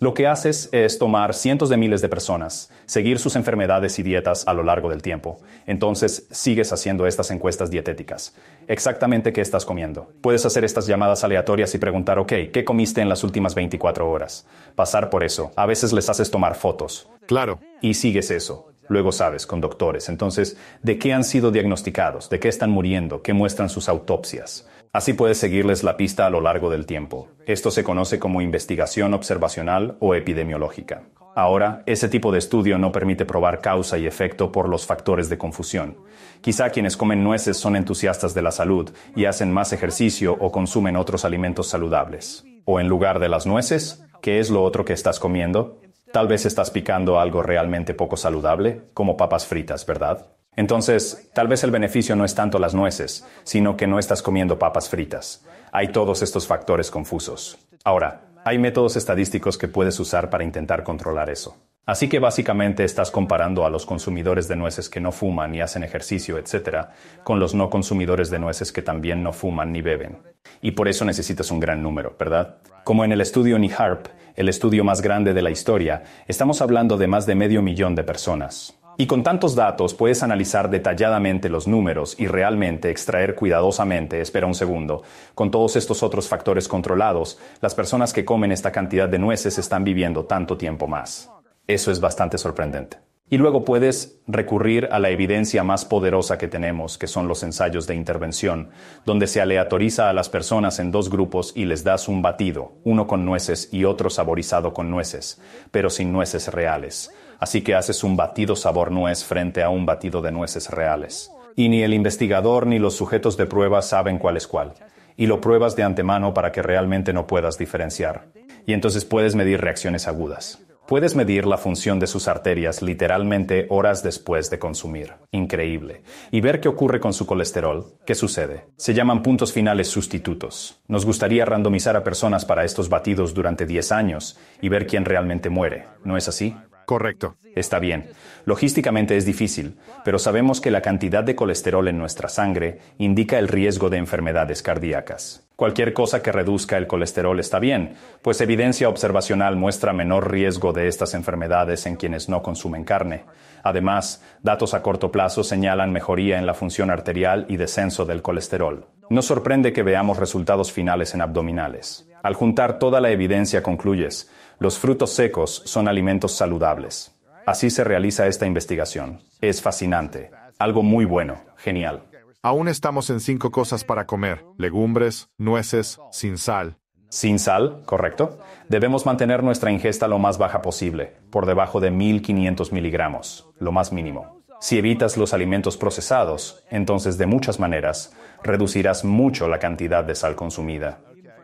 Lo que haces es tomar cientos de miles de personas, seguir sus enfermedades y dietas a lo largo del tiempo. Entonces sigues haciendo estas encuestas dietéticas. Exactamente qué estás comiendo. Puedes hacer estas llamadas aleatorias y preguntar, ok, ¿qué comiste en las últimas 24 horas? Pasar por eso. A veces les haces tomar fotos. Claro. Y sigues eso. Luego sabes, con doctores. Entonces, ¿de qué han sido diagnosticados? ¿De qué están muriendo? ¿Qué muestran sus autopsias? Así puedes seguirles la pista a lo largo del tiempo. Esto se conoce como investigación observacional o epidemiológica. Ahora, ese tipo de estudio no permite probar causa y efecto por los factores de confusión. Quizá quienes comen nueces son entusiastas de la salud y hacen más ejercicio o consumen otros alimentos saludables. O en lugar de las nueces, ¿qué es lo otro que estás comiendo? Tal vez estás picando algo realmente poco saludable, como papas fritas, ¿verdad? Entonces, tal vez el beneficio no es tanto las nueces, sino que no estás comiendo papas fritas. Hay todos estos factores confusos. Ahora, hay métodos estadísticos que puedes usar para intentar controlar eso. Así que básicamente estás comparando a los consumidores de nueces que no fuman y hacen ejercicio, etc., con los no consumidores de nueces que también no fuman ni beben. Y por eso necesitas un gran número, ¿verdad? Como en el estudio NIHARP, el estudio más grande de la historia, estamos hablando de más de medio millón de personas. Y con tantos datos puedes analizar detalladamente los números y realmente extraer cuidadosamente, espera un segundo, con todos estos otros factores controlados, las personas que comen esta cantidad de nueces están viviendo tanto tiempo más. Eso es bastante sorprendente. Y luego puedes recurrir a la evidencia más poderosa que tenemos, que son los ensayos de intervención, donde se aleatoriza a las personas en dos grupos y les das un batido, uno con nueces y otro saborizado con nueces, pero sin nueces reales. Así que haces un batido sabor nuez frente a un batido de nueces reales. Y ni el investigador ni los sujetos de prueba saben cuál es cuál. Y lo pruebas de antemano para que realmente no puedas diferenciar. Y entonces puedes medir reacciones agudas. Puedes medir la función de sus arterias literalmente horas después de consumir. Increíble. Y ver qué ocurre con su colesterol. ¿Qué sucede? Se llaman puntos finales sustitutos. Nos gustaría randomizar a personas para estos batidos durante 10 años y ver quién realmente muere. ¿No es así? Correcto. Está bien. Logísticamente es difícil, pero sabemos que la cantidad de colesterol en nuestra sangre indica el riesgo de enfermedades cardíacas. Cualquier cosa que reduzca el colesterol está bien, pues evidencia observacional muestra menor riesgo de estas enfermedades en quienes no consumen carne. Además, datos a corto plazo señalan mejoría en la función arterial y descenso del colesterol. No sorprende que veamos resultados finales en abdominales. Al juntar toda la evidencia concluyes, los frutos secos son alimentos saludables. Así se realiza esta investigación. Es fascinante. Algo muy bueno. Genial. Aún estamos en cinco cosas para comer. Legumbres, nueces, sin sal. Sin sal, correcto. Debemos mantener nuestra ingesta lo más baja posible, por debajo de 1500 miligramos, lo más mínimo. Si evitas los alimentos procesados, entonces de muchas maneras reducirás mucho la cantidad de sal consumida.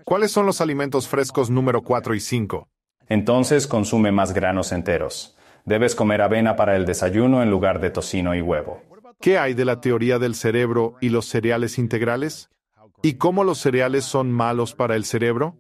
¿Cuáles son los alimentos frescos número 4 y 5? Entonces consume más granos enteros. Debes comer avena para el desayuno en lugar de tocino y huevo. ¿Qué hay de la teoría del cerebro y los cereales integrales? ¿Y cómo los cereales son malos para el cerebro?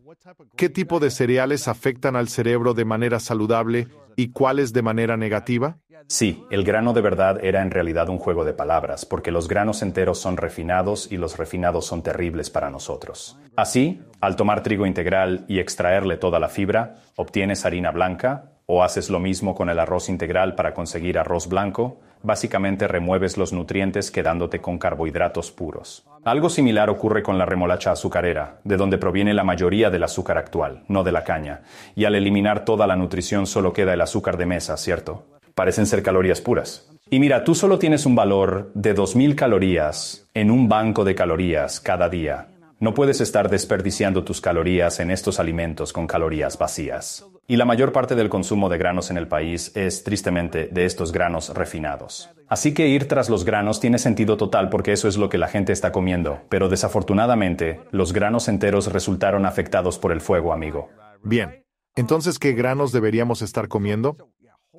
¿Qué tipo de cereales afectan al cerebro de manera saludable y cuáles de manera negativa? Sí, el grano de verdad era en realidad un juego de palabras, porque los granos enteros son refinados y los refinados son terribles para nosotros. Así, al tomar trigo integral y extraerle toda la fibra, obtienes harina blanca, o haces lo mismo con el arroz integral para conseguir arroz blanco, Básicamente remueves los nutrientes quedándote con carbohidratos puros. Algo similar ocurre con la remolacha azucarera, de donde proviene la mayoría del azúcar actual, no de la caña. Y al eliminar toda la nutrición solo queda el azúcar de mesa, ¿cierto? Parecen ser calorías puras. Y mira, tú solo tienes un valor de 2.000 calorías en un banco de calorías cada día. No puedes estar desperdiciando tus calorías en estos alimentos con calorías vacías. Y la mayor parte del consumo de granos en el país es, tristemente, de estos granos refinados. Así que ir tras los granos tiene sentido total porque eso es lo que la gente está comiendo, pero desafortunadamente, los granos enteros resultaron afectados por el fuego, amigo. Bien. Entonces, ¿qué granos deberíamos estar comiendo?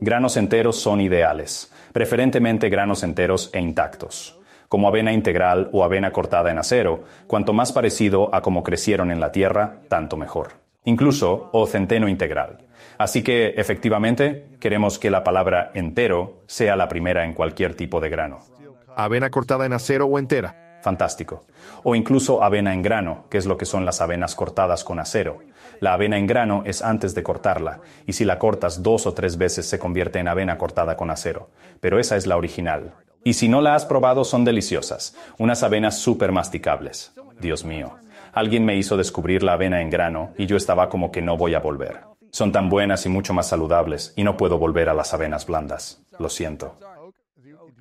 Granos enteros son ideales, preferentemente granos enteros e intactos como avena integral o avena cortada en acero, cuanto más parecido a como crecieron en la tierra, tanto mejor incluso o centeno integral. Así que, efectivamente, queremos que la palabra entero sea la primera en cualquier tipo de grano. Avena cortada en acero o entera. Fantástico. O incluso avena en grano, que es lo que son las avenas cortadas con acero. La avena en grano es antes de cortarla, y si la cortas dos o tres veces se convierte en avena cortada con acero. Pero esa es la original. Y si no la has probado, son deliciosas. Unas avenas súper masticables. Dios mío alguien me hizo descubrir la avena en grano y yo estaba como que no voy a volver. Son tan buenas y mucho más saludables y no puedo volver a las avenas blandas. Lo siento.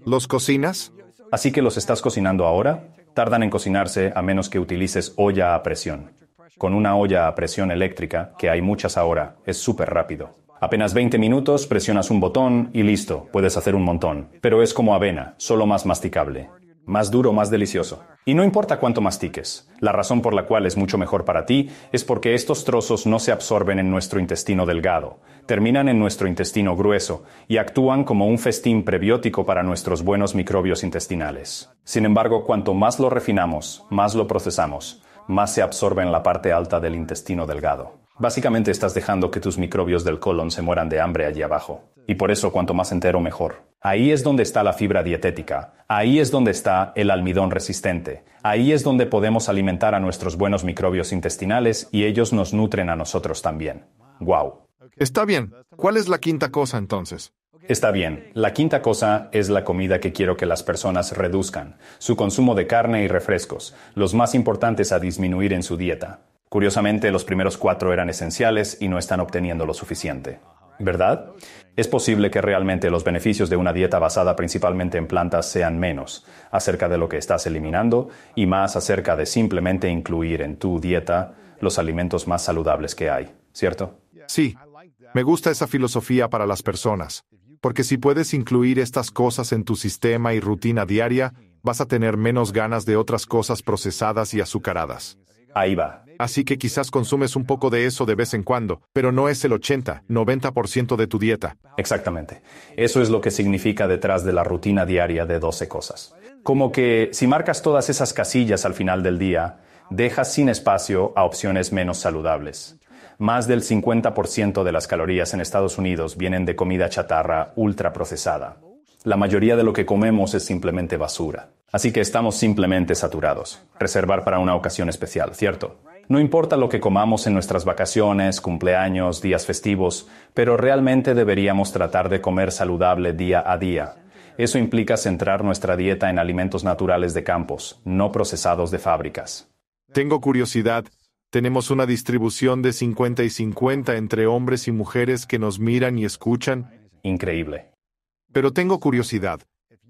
¿Los cocinas? Así que los estás cocinando ahora. Tardan en cocinarse a menos que utilices olla a presión. Con una olla a presión eléctrica, que hay muchas ahora, es súper rápido. Apenas 20 minutos, presionas un botón y listo, puedes hacer un montón. Pero es como avena, solo más masticable más duro, más delicioso. Y no importa cuánto mastiques, la razón por la cual es mucho mejor para ti es porque estos trozos no se absorben en nuestro intestino delgado, terminan en nuestro intestino grueso y actúan como un festín prebiótico para nuestros buenos microbios intestinales. Sin embargo, cuanto más lo refinamos, más lo procesamos, más se absorbe en la parte alta del intestino delgado. Básicamente estás dejando que tus microbios del colon se mueran de hambre allí abajo. Y por eso cuanto más entero mejor. Ahí es donde está la fibra dietética, ahí es donde está el almidón resistente, ahí es donde podemos alimentar a nuestros buenos microbios intestinales y ellos nos nutren a nosotros también. ¡Wow! Está bien. ¿Cuál es la quinta cosa entonces? Está bien. La quinta cosa es la comida que quiero que las personas reduzcan, su consumo de carne y refrescos, los más importantes a disminuir en su dieta. Curiosamente, los primeros cuatro eran esenciales y no están obteniendo lo suficiente. ¿Verdad? Es posible que realmente los beneficios de una dieta basada principalmente en plantas sean menos acerca de lo que estás eliminando y más acerca de simplemente incluir en tu dieta los alimentos más saludables que hay, ¿cierto? Sí, me gusta esa filosofía para las personas, porque si puedes incluir estas cosas en tu sistema y rutina diaria, vas a tener menos ganas de otras cosas procesadas y azucaradas. Ahí va así que quizás consumes un poco de eso de vez en cuando, pero no es el 80-90% de tu dieta. Exactamente. Eso es lo que significa detrás de la rutina diaria de 12 cosas. Como que si marcas todas esas casillas al final del día, dejas sin espacio a opciones menos saludables. Más del 50% de las calorías en Estados Unidos vienen de comida chatarra ultraprocesada. La mayoría de lo que comemos es simplemente basura. Así que estamos simplemente saturados. Reservar para una ocasión especial, ¿cierto? No importa lo que comamos en nuestras vacaciones, cumpleaños, días festivos, pero realmente deberíamos tratar de comer saludable día a día. Eso implica centrar nuestra dieta en alimentos naturales de campos, no procesados de fábricas. Tengo curiosidad, tenemos una distribución de 50 y 50 entre hombres y mujeres que nos miran y escuchan. Increíble. Pero tengo curiosidad,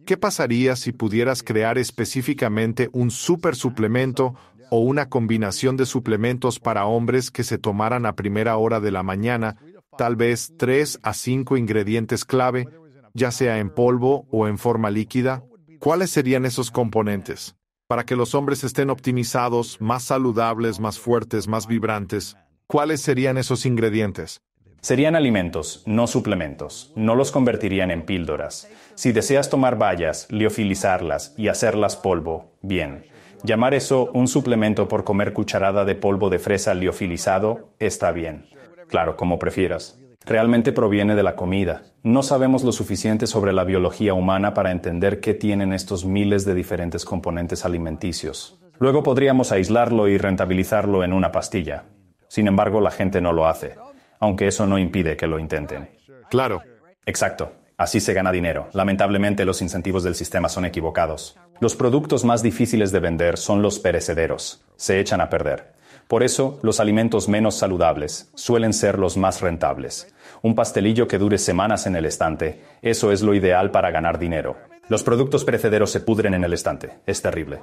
¿qué pasaría si pudieras crear específicamente un super suplemento o una combinación de suplementos para hombres que se tomaran a primera hora de la mañana, tal vez tres a cinco ingredientes clave, ya sea en polvo o en forma líquida. ¿Cuáles serían esos componentes? Para que los hombres estén optimizados, más saludables, más fuertes, más vibrantes, ¿cuáles serían esos ingredientes? Serían alimentos, no suplementos. No los convertirían en píldoras. Si deseas tomar bayas, liofilizarlas y hacerlas polvo, bien. Llamar eso un suplemento por comer cucharada de polvo de fresa liofilizado está bien. Claro, como prefieras. Realmente proviene de la comida. No sabemos lo suficiente sobre la biología humana para entender qué tienen estos miles de diferentes componentes alimenticios. Luego podríamos aislarlo y rentabilizarlo en una pastilla. Sin embargo, la gente no lo hace, aunque eso no impide que lo intenten. Claro. Exacto. Así se gana dinero. Lamentablemente los incentivos del sistema son equivocados. Los productos más difíciles de vender son los perecederos. Se echan a perder. Por eso, los alimentos menos saludables suelen ser los más rentables. Un pastelillo que dure semanas en el estante, eso es lo ideal para ganar dinero. Los productos perecederos se pudren en el estante. Es terrible.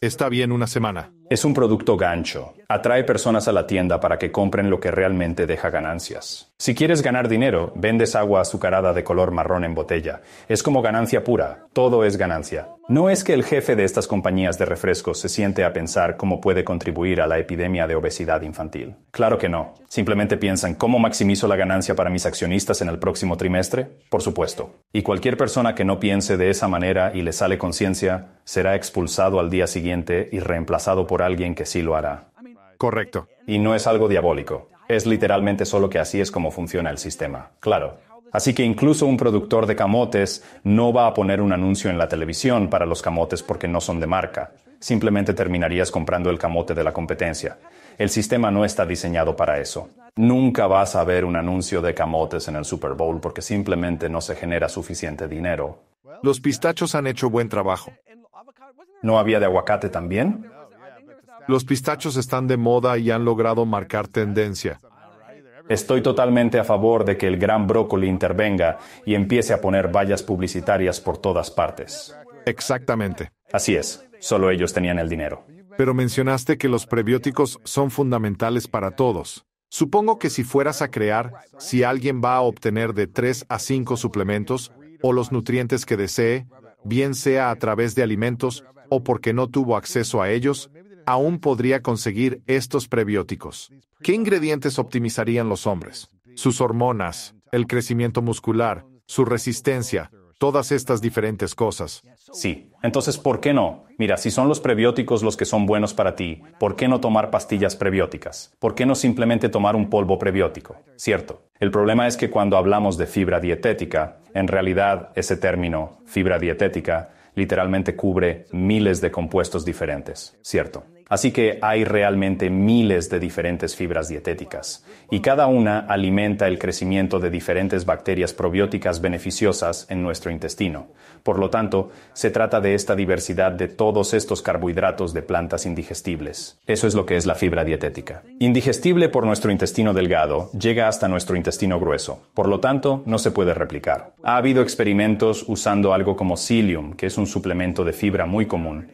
Está bien una semana. Es un producto gancho. Atrae personas a la tienda para que compren lo que realmente deja ganancias. Si quieres ganar dinero, vendes agua azucarada de color marrón en botella. Es como ganancia pura, todo es ganancia. No es que el jefe de estas compañías de refrescos se siente a pensar cómo puede contribuir a la epidemia de obesidad infantil. Claro que no. Simplemente piensan cómo maximizo la ganancia para mis accionistas en el próximo trimestre. Por supuesto. Y cualquier persona que no piense de esa manera y le sale conciencia, será expulsado al día siguiente y reemplazado por alguien que sí lo hará. Correcto. Y no es algo diabólico. Es literalmente solo que así es como funciona el sistema, claro. Así que incluso un productor de camotes no va a poner un anuncio en la televisión para los camotes porque no son de marca. Simplemente terminarías comprando el camote de la competencia. El sistema no está diseñado para eso. Nunca vas a ver un anuncio de camotes en el Super Bowl porque simplemente no se genera suficiente dinero. Los pistachos han hecho buen trabajo. ¿No había de aguacate también? Los pistachos están de moda y han logrado marcar tendencia. Estoy totalmente a favor de que el gran brócoli intervenga y empiece a poner vallas publicitarias por todas partes. Exactamente. Así es, solo ellos tenían el dinero. Pero mencionaste que los prebióticos son fundamentales para todos. Supongo que si fueras a crear, si alguien va a obtener de 3 a 5 suplementos, o los nutrientes que desee, bien sea a través de alimentos, o porque no tuvo acceso a ellos, aún podría conseguir estos prebióticos. ¿Qué ingredientes optimizarían los hombres? Sus hormonas, el crecimiento muscular, su resistencia, todas estas diferentes cosas. Sí, entonces, ¿por qué no? Mira, si son los prebióticos los que son buenos para ti, ¿por qué no tomar pastillas prebióticas? ¿Por qué no simplemente tomar un polvo prebiótico? Cierto. El problema es que cuando hablamos de fibra dietética, en realidad ese término, fibra dietética, literalmente cubre miles de compuestos diferentes, ¿cierto? Así que hay realmente miles de diferentes fibras dietéticas, y cada una alimenta el crecimiento de diferentes bacterias probióticas beneficiosas en nuestro intestino. Por lo tanto, se trata de esta diversidad de todos estos carbohidratos de plantas indigestibles. Eso es lo que es la fibra dietética. Indigestible por nuestro intestino delgado, llega hasta nuestro intestino grueso, por lo tanto, no se puede replicar. Ha habido experimentos usando algo como psyllium, que es un suplemento de fibra muy común,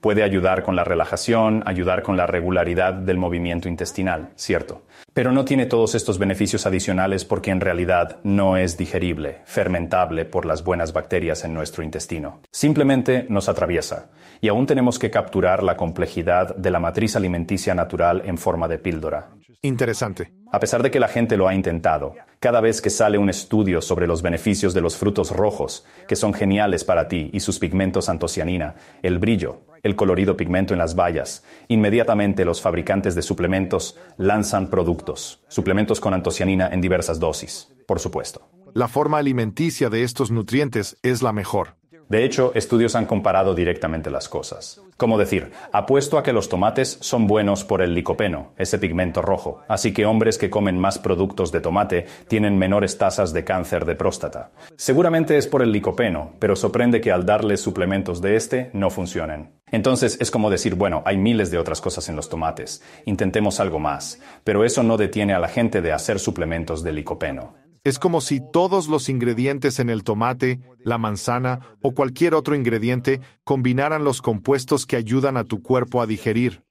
Puede ayudar con la relajación, ayudar con la regularidad del movimiento intestinal, ¿cierto? pero no tiene todos estos beneficios adicionales porque en realidad no es digerible, fermentable por las buenas bacterias en nuestro intestino. Simplemente nos atraviesa, y aún tenemos que capturar la complejidad de la matriz alimenticia natural en forma de píldora. Interesante. A pesar de que la gente lo ha intentado, cada vez que sale un estudio sobre los beneficios de los frutos rojos, que son geniales para ti, y sus pigmentos antocianina, el brillo, el colorido pigmento en las bayas, inmediatamente los fabricantes de suplementos lanzan productos suplementos con antocianina en diversas dosis, por supuesto. La forma alimenticia de estos nutrientes es la mejor. De hecho, estudios han comparado directamente las cosas. Como decir, apuesto a que los tomates son buenos por el licopeno, ese pigmento rojo, así que hombres que comen más productos de tomate tienen menores tasas de cáncer de próstata. Seguramente es por el licopeno, pero sorprende que al darles suplementos de este no funcionen. Entonces es como decir, bueno, hay miles de otras cosas en los tomates, intentemos algo más, pero eso no detiene a la gente de hacer suplementos de licopeno. Es como si todos los ingredientes en el tomate, la manzana o cualquier otro ingrediente combinaran los compuestos que ayudan a tu cuerpo a digerir.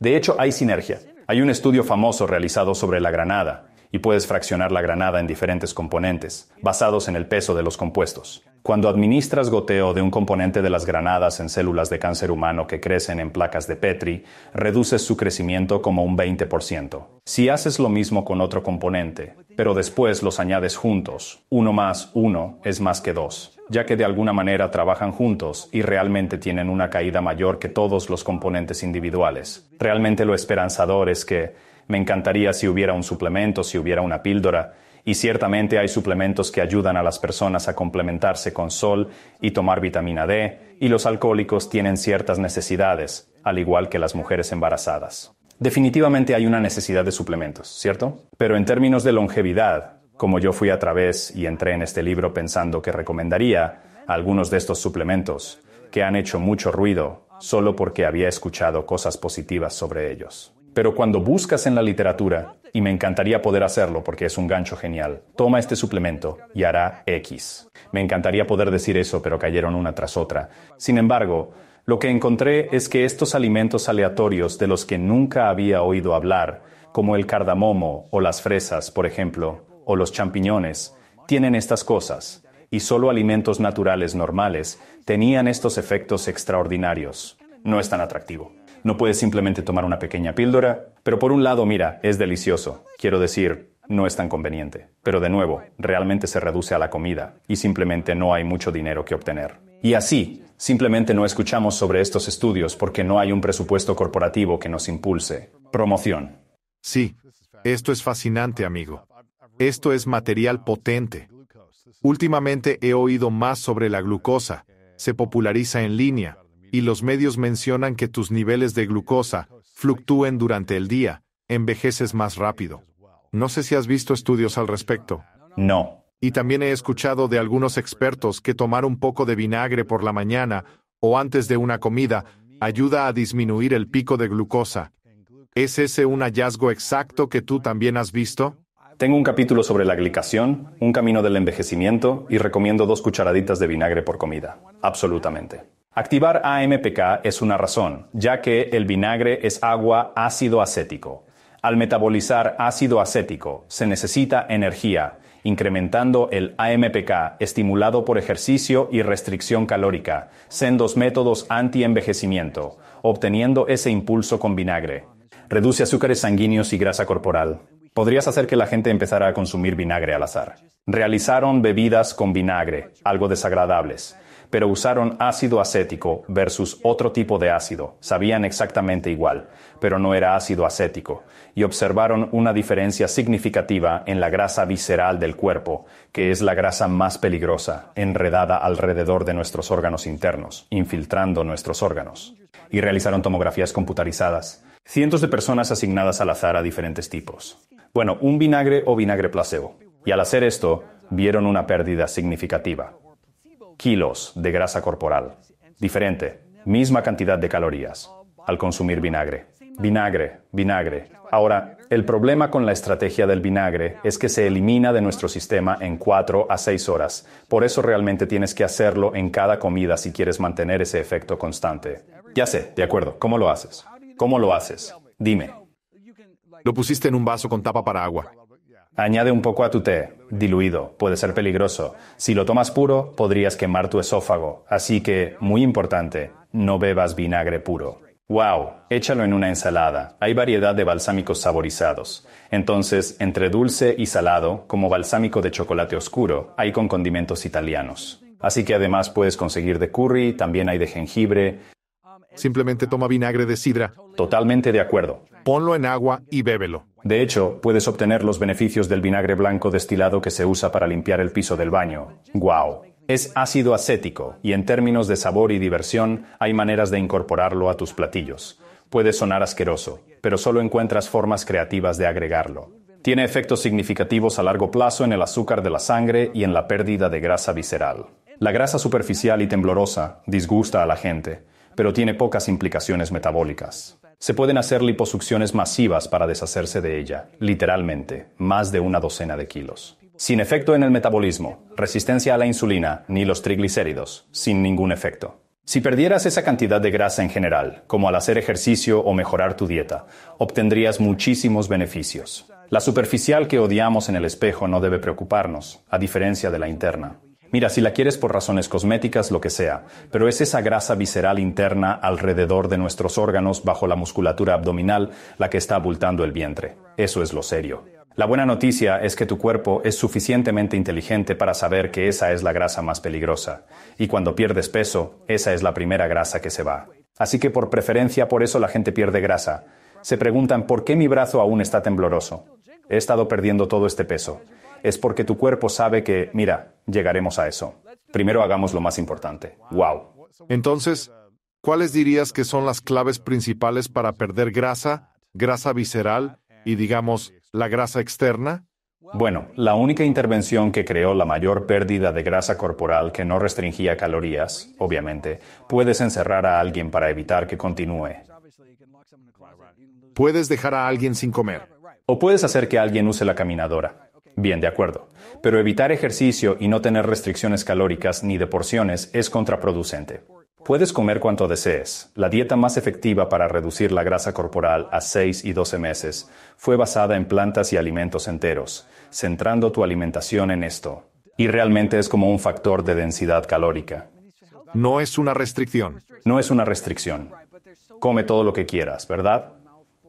De hecho, hay sinergia. Hay un estudio famoso realizado sobre la granada, y puedes fraccionar la granada en diferentes componentes, basados en el peso de los compuestos. Cuando administras goteo de un componente de las granadas en células de cáncer humano que crecen en placas de Petri, reduces su crecimiento como un 20%. Si haces lo mismo con otro componente, pero después los añades juntos, uno más uno es más que dos, ya que de alguna manera trabajan juntos y realmente tienen una caída mayor que todos los componentes individuales. Realmente lo esperanzador es que, me encantaría si hubiera un suplemento, si hubiera una píldora. Y ciertamente hay suplementos que ayudan a las personas a complementarse con sol y tomar vitamina D, y los alcohólicos tienen ciertas necesidades, al igual que las mujeres embarazadas. Definitivamente hay una necesidad de suplementos, ¿cierto? Pero en términos de longevidad, como yo fui a través y entré en este libro pensando que recomendaría algunos de estos suplementos, que han hecho mucho ruido solo porque había escuchado cosas positivas sobre ellos. Pero cuando buscas en la literatura, y me encantaría poder hacerlo porque es un gancho genial, toma este suplemento y hará X. Me encantaría poder decir eso, pero cayeron una tras otra. Sin embargo, lo que encontré es que estos alimentos aleatorios de los que nunca había oído hablar, como el cardamomo o las fresas, por ejemplo, o los champiñones, tienen estas cosas, y solo alimentos naturales normales tenían estos efectos extraordinarios. No es tan atractivo. No puedes simplemente tomar una pequeña píldora. Pero por un lado, mira, es delicioso. Quiero decir, no es tan conveniente. Pero de nuevo, realmente se reduce a la comida y simplemente no hay mucho dinero que obtener. Y así, simplemente no escuchamos sobre estos estudios porque no hay un presupuesto corporativo que nos impulse. Promoción. Sí, esto es fascinante, amigo. Esto es material potente. Últimamente he oído más sobre la glucosa, se populariza en línea, y los medios mencionan que tus niveles de glucosa fluctúen durante el día, envejeces más rápido. No sé si has visto estudios al respecto. No. Y también he escuchado de algunos expertos que tomar un poco de vinagre por la mañana o antes de una comida ayuda a disminuir el pico de glucosa. ¿Es ese un hallazgo exacto que tú también has visto? Tengo un capítulo sobre la glicación, un camino del envejecimiento y recomiendo dos cucharaditas de vinagre por comida. Absolutamente. Activar AMPK es una razón, ya que el vinagre es agua ácido acético. Al metabolizar ácido acético, se necesita energía, incrementando el AMPK estimulado por ejercicio y restricción calórica, sendos métodos anti-envejecimiento, obteniendo ese impulso con vinagre. Reduce azúcares sanguíneos y grasa corporal. Podrías hacer que la gente empezara a consumir vinagre al azar. Realizaron bebidas con vinagre, algo desagradables pero usaron ácido acético versus otro tipo de ácido. Sabían exactamente igual, pero no era ácido acético, y observaron una diferencia significativa en la grasa visceral del cuerpo, que es la grasa más peligrosa, enredada alrededor de nuestros órganos internos, infiltrando nuestros órganos. Y realizaron tomografías computarizadas. Cientos de personas asignadas al azar a diferentes tipos. Bueno, un vinagre o vinagre placebo. Y al hacer esto, vieron una pérdida significativa kilos de grasa corporal. Diferente, misma cantidad de calorías al consumir vinagre. Vinagre, vinagre. Ahora, el problema con la estrategia del vinagre es que se elimina de nuestro sistema en 4 a 6 horas. Por eso realmente tienes que hacerlo en cada comida si quieres mantener ese efecto constante. Ya sé, de acuerdo. ¿Cómo lo haces? ¿Cómo lo haces? Dime. Lo pusiste en un vaso con tapa para agua. Añade un poco a tu té diluido, puede ser peligroso. Si lo tomas puro, podrías quemar tu esófago. Así que, muy importante, no bebas vinagre puro. ¡Wow! Échalo en una ensalada. Hay variedad de balsámicos saborizados. Entonces, entre dulce y salado, como balsámico de chocolate oscuro, hay con condimentos italianos. Así que además puedes conseguir de curry, también hay de jengibre, Simplemente toma vinagre de sidra. Totalmente de acuerdo. Ponlo en agua y bébelo. De hecho, puedes obtener los beneficios del vinagre blanco destilado que se usa para limpiar el piso del baño. ¡Guau! Es ácido acético y en términos de sabor y diversión hay maneras de incorporarlo a tus platillos. Puede sonar asqueroso, pero solo encuentras formas creativas de agregarlo. Tiene efectos significativos a largo plazo en el azúcar de la sangre y en la pérdida de grasa visceral. La grasa superficial y temblorosa disgusta a la gente, pero tiene pocas implicaciones metabólicas. Se pueden hacer liposucciones masivas para deshacerse de ella, literalmente, más de una docena de kilos. Sin efecto en el metabolismo, resistencia a la insulina ni los triglicéridos, sin ningún efecto. Si perdieras esa cantidad de grasa en general, como al hacer ejercicio o mejorar tu dieta, obtendrías muchísimos beneficios. La superficial que odiamos en el espejo no debe preocuparnos, a diferencia de la interna. Mira, si la quieres por razones cosméticas, lo que sea, pero es esa grasa visceral interna alrededor de nuestros órganos bajo la musculatura abdominal la que está abultando el vientre. Eso es lo serio. La buena noticia es que tu cuerpo es suficientemente inteligente para saber que esa es la grasa más peligrosa, y cuando pierdes peso, esa es la primera grasa que se va. Así que por preferencia por eso la gente pierde grasa. Se preguntan por qué mi brazo aún está tembloroso. He estado perdiendo todo este peso es porque tu cuerpo sabe que, mira, llegaremos a eso. Primero hagamos lo más importante. ¡Wow! Entonces, ¿cuáles dirías que son las claves principales para perder grasa, grasa visceral y, digamos, la grasa externa? Bueno, la única intervención que creó la mayor pérdida de grasa corporal que no restringía calorías, obviamente, puedes encerrar a alguien para evitar que continúe. Puedes dejar a alguien sin comer. O puedes hacer que alguien use la caminadora. Bien, de acuerdo. Pero evitar ejercicio y no tener restricciones calóricas ni de porciones es contraproducente. Puedes comer cuanto desees. La dieta más efectiva para reducir la grasa corporal a 6 y 12 meses fue basada en plantas y alimentos enteros, centrando tu alimentación en esto. Y realmente es como un factor de densidad calórica. No es una restricción. No es una restricción. Come todo lo que quieras, ¿verdad?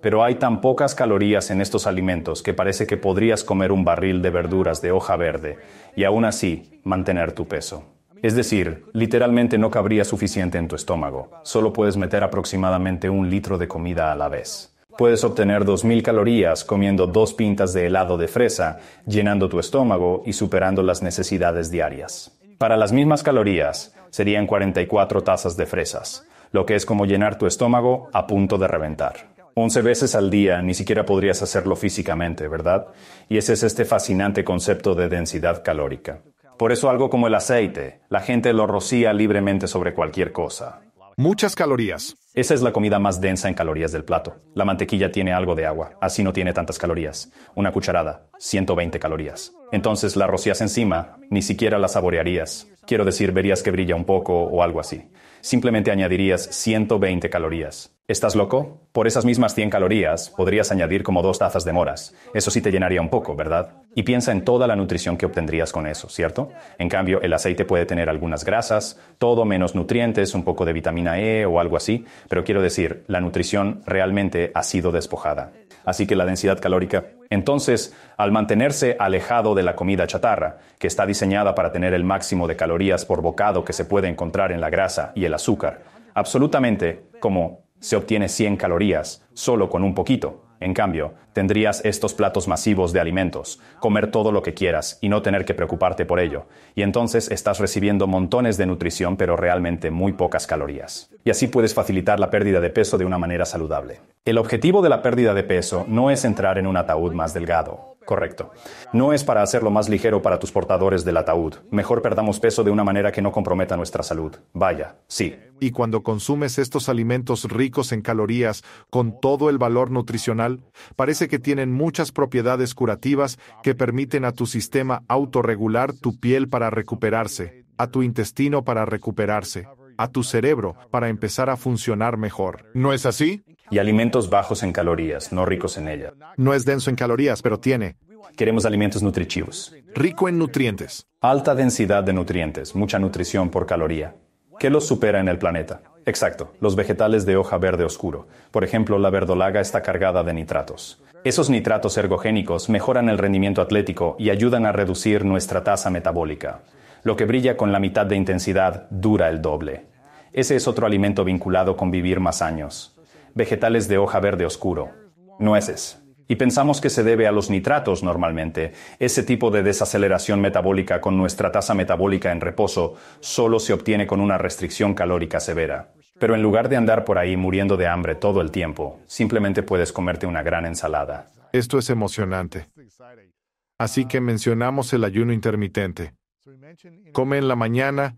pero hay tan pocas calorías en estos alimentos que parece que podrías comer un barril de verduras de hoja verde y aún así mantener tu peso. Es decir, literalmente no cabría suficiente en tu estómago. Solo puedes meter aproximadamente un litro de comida a la vez. Puedes obtener 2.000 calorías comiendo dos pintas de helado de fresa, llenando tu estómago y superando las necesidades diarias. Para las mismas calorías, serían 44 tazas de fresas, lo que es como llenar tu estómago a punto de reventar. 11 veces al día, ni siquiera podrías hacerlo físicamente, ¿verdad? Y ese es este fascinante concepto de densidad calórica. Por eso algo como el aceite, la gente lo rocía libremente sobre cualquier cosa. Muchas calorías. Esa es la comida más densa en calorías del plato. La mantequilla tiene algo de agua, así no tiene tantas calorías. Una cucharada, 120 calorías. Entonces la rocías encima, ni siquiera la saborearías. Quiero decir, verías que brilla un poco o algo así. Simplemente añadirías 120 calorías. ¿Estás loco? Por esas mismas 100 calorías podrías añadir como dos tazas de moras. Eso sí te llenaría un poco, ¿verdad? Y piensa en toda la nutrición que obtendrías con eso, ¿cierto? En cambio, el aceite puede tener algunas grasas, todo menos nutrientes, un poco de vitamina E o algo así, pero quiero decir, la nutrición realmente ha sido despojada. Así que la densidad calórica. Entonces, al mantenerse alejado de la comida chatarra, que está diseñada para tener el máximo de calorías por bocado que se puede encontrar en la grasa y el azúcar, absolutamente como se obtiene 100 calorías, solo con un poquito. En cambio, tendrías estos platos masivos de alimentos, comer todo lo que quieras y no tener que preocuparte por ello, y entonces estás recibiendo montones de nutrición pero realmente muy pocas calorías. Y así puedes facilitar la pérdida de peso de una manera saludable. El objetivo de la pérdida de peso no es entrar en un ataúd más delgado, Correcto. No es para hacerlo más ligero para tus portadores del ataúd. Mejor perdamos peso de una manera que no comprometa nuestra salud. Vaya, sí. Y cuando consumes estos alimentos ricos en calorías, con todo el valor nutricional, parece que tienen muchas propiedades curativas que permiten a tu sistema autorregular tu piel para recuperarse, a tu intestino para recuperarse, a tu cerebro para empezar a funcionar mejor. ¿No es así? y alimentos bajos en calorías, no ricos en ella. No es denso en calorías, pero tiene. Queremos alimentos nutritivos. Rico en nutrientes. Alta densidad de nutrientes, mucha nutrición por caloría. ¿Qué los supera en el planeta? Exacto, los vegetales de hoja verde oscuro. Por ejemplo, la verdolaga está cargada de nitratos. Esos nitratos ergogénicos mejoran el rendimiento atlético y ayudan a reducir nuestra tasa metabólica. Lo que brilla con la mitad de intensidad dura el doble. Ese es otro alimento vinculado con vivir más años vegetales de hoja verde oscuro, nueces. Y pensamos que se debe a los nitratos normalmente. Ese tipo de desaceleración metabólica con nuestra tasa metabólica en reposo solo se obtiene con una restricción calórica severa. Pero en lugar de andar por ahí muriendo de hambre todo el tiempo, simplemente puedes comerte una gran ensalada. Esto es emocionante. Así que mencionamos el ayuno intermitente. Come en la mañana,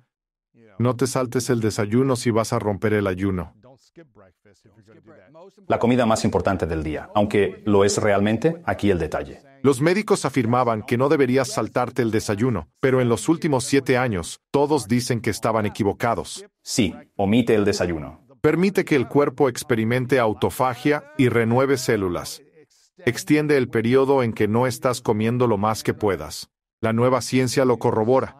no te saltes el desayuno si vas a romper el ayuno. La comida más importante del día, aunque lo es realmente, aquí el detalle. Los médicos afirmaban que no deberías saltarte el desayuno, pero en los últimos siete años, todos dicen que estaban equivocados. Sí, omite el desayuno. Permite que el cuerpo experimente autofagia y renueve células. Extiende el periodo en que no estás comiendo lo más que puedas. La nueva ciencia lo corrobora.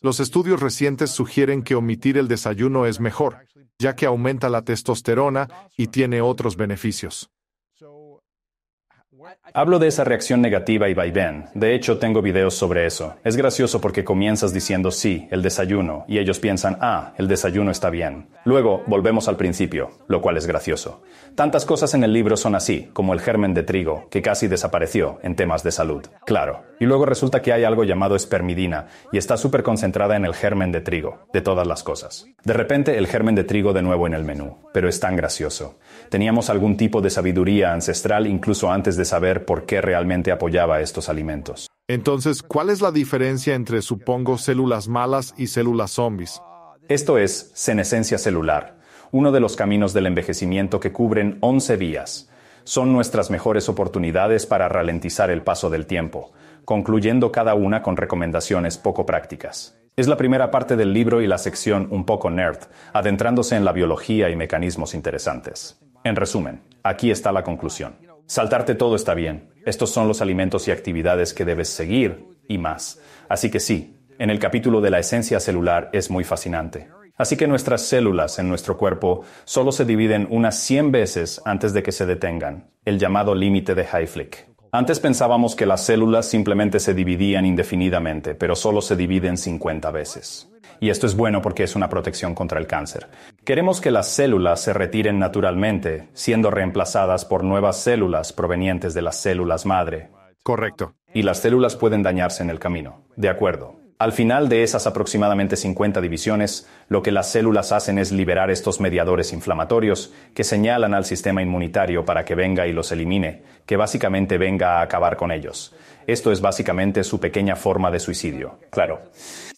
Los estudios recientes sugieren que omitir el desayuno es mejor, ya que aumenta la testosterona y tiene otros beneficios. Hablo de esa reacción negativa y vaivén. De hecho, tengo videos sobre eso. Es gracioso porque comienzas diciendo sí, el desayuno, y ellos piensan, ah, el desayuno está bien. Luego, volvemos al principio, lo cual es gracioso. Tantas cosas en el libro son así, como el germen de trigo, que casi desapareció en temas de salud. Claro. Y luego resulta que hay algo llamado espermidina, y está súper concentrada en el germen de trigo, de todas las cosas. De repente, el germen de trigo de nuevo en el menú. Pero es tan gracioso. Teníamos algún tipo de sabiduría ancestral incluso antes de saber por qué realmente apoyaba estos alimentos. Entonces, ¿cuál es la diferencia entre, supongo, células malas y células zombies? Esto es senescencia celular, uno de los caminos del envejecimiento que cubren 11 vías. Son nuestras mejores oportunidades para ralentizar el paso del tiempo, concluyendo cada una con recomendaciones poco prácticas. Es la primera parte del libro y la sección un poco nerd, adentrándose en la biología y mecanismos interesantes. En resumen, aquí está la conclusión. Saltarte todo está bien. Estos son los alimentos y actividades que debes seguir y más. Así que sí, en el capítulo de la esencia celular es muy fascinante. Así que nuestras células en nuestro cuerpo solo se dividen unas 100 veces antes de que se detengan, el llamado límite de Hayflick. Antes pensábamos que las células simplemente se dividían indefinidamente, pero solo se dividen 50 veces. Y esto es bueno porque es una protección contra el cáncer. Queremos que las células se retiren naturalmente, siendo reemplazadas por nuevas células provenientes de las células madre. Correcto. Y las células pueden dañarse en el camino. De acuerdo. Al final de esas aproximadamente 50 divisiones, lo que las células hacen es liberar estos mediadores inflamatorios que señalan al sistema inmunitario para que venga y los elimine, que básicamente venga a acabar con ellos. Esto es básicamente su pequeña forma de suicidio. Claro.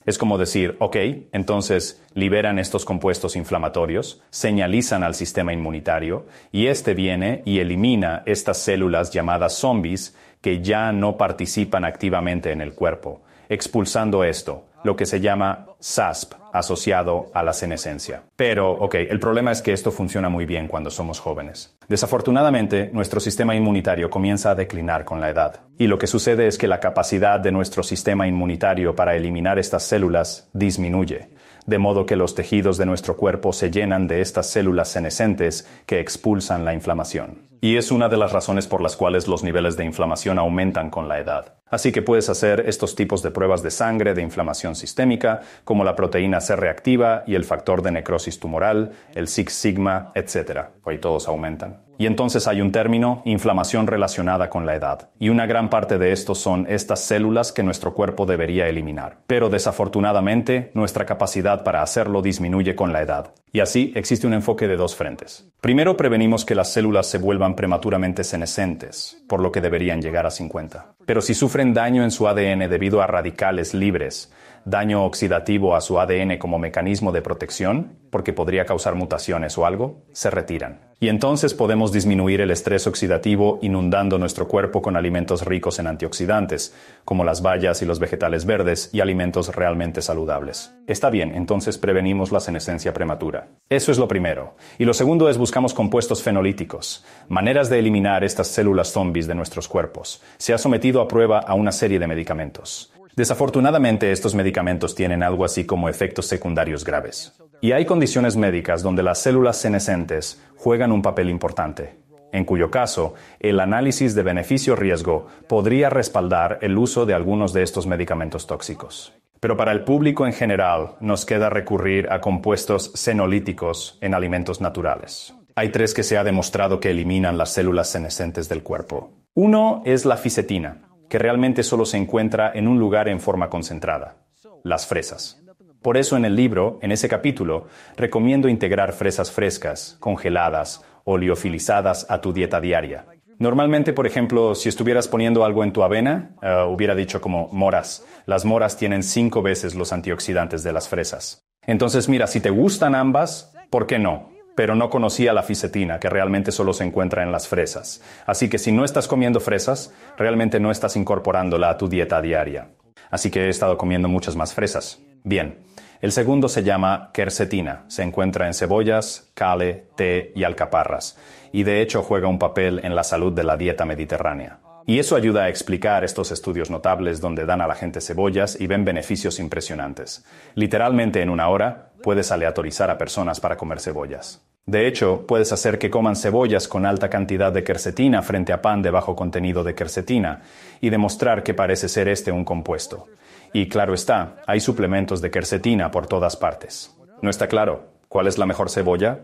Es como decir, ok, entonces liberan estos compuestos inflamatorios, señalizan al sistema inmunitario, y este viene y elimina estas células llamadas zombies que ya no participan activamente en el cuerpo expulsando esto, lo que se llama SASP, asociado a la senescencia. Pero, ok, el problema es que esto funciona muy bien cuando somos jóvenes. Desafortunadamente, nuestro sistema inmunitario comienza a declinar con la edad. Y lo que sucede es que la capacidad de nuestro sistema inmunitario para eliminar estas células disminuye. De modo que los tejidos de nuestro cuerpo se llenan de estas células senescentes que expulsan la inflamación. Y es una de las razones por las cuales los niveles de inflamación aumentan con la edad. Así que puedes hacer estos tipos de pruebas de sangre de inflamación sistémica, como la proteína C reactiva y el factor de necrosis tumoral, el Six Sigma, etc. Hoy todos aumentan. Y entonces hay un término, inflamación relacionada con la edad. Y una gran parte de esto son estas células que nuestro cuerpo debería eliminar. Pero desafortunadamente, nuestra capacidad para hacerlo disminuye con la edad. Y así existe un enfoque de dos frentes. Primero prevenimos que las células se vuelvan prematuramente senescentes, por lo que deberían llegar a 50. Pero si sufren daño en su ADN debido a radicales libres, daño oxidativo a su ADN como mecanismo de protección, porque podría causar mutaciones o algo, se retiran. Y entonces podemos disminuir el estrés oxidativo inundando nuestro cuerpo con alimentos ricos en antioxidantes, como las bayas y los vegetales verdes, y alimentos realmente saludables. Está bien, entonces prevenimos la senescencia prematura. Eso es lo primero. Y lo segundo es buscamos compuestos fenolíticos, maneras de eliminar estas células zombis de nuestros cuerpos. Se ha sometido a prueba a una serie de medicamentos. Pues desafortunadamente, estos medicamentos tienen algo así como efectos secundarios graves. Y hay condiciones médicas donde las células senescentes juegan un papel importante, en cuyo caso el análisis de beneficio-riesgo podría respaldar el uso de algunos de estos medicamentos tóxicos. Pero para el público en general nos queda recurrir a compuestos senolíticos en alimentos naturales. Hay tres que se ha demostrado que eliminan las células senescentes del cuerpo. Uno es la fisetina, que realmente solo se encuentra en un lugar en forma concentrada, las fresas. Por eso en el libro, en ese capítulo, recomiendo integrar fresas frescas, congeladas, oleofilizadas a tu dieta diaria. Normalmente, por ejemplo, si estuvieras poniendo algo en tu avena, eh, hubiera dicho como moras. Las moras tienen cinco veces los antioxidantes de las fresas. Entonces, mira, si te gustan ambas, ¿por qué no? pero no conocía la fisetina, que realmente solo se encuentra en las fresas. Así que si no estás comiendo fresas, realmente no estás incorporándola a tu dieta diaria. Así que he estado comiendo muchas más fresas. Bien. El segundo se llama quercetina. Se encuentra en cebollas, cale, té y alcaparras. Y de hecho juega un papel en la salud de la dieta mediterránea. Y eso ayuda a explicar estos estudios notables donde dan a la gente cebollas y ven beneficios impresionantes. Literalmente en una hora puedes aleatorizar a personas para comer cebollas. De hecho, puedes hacer que coman cebollas con alta cantidad de quercetina frente a pan de bajo contenido de quercetina y demostrar que parece ser este un compuesto. Y claro está, hay suplementos de quercetina por todas partes. ¿No está claro? ¿Cuál es la mejor cebolla?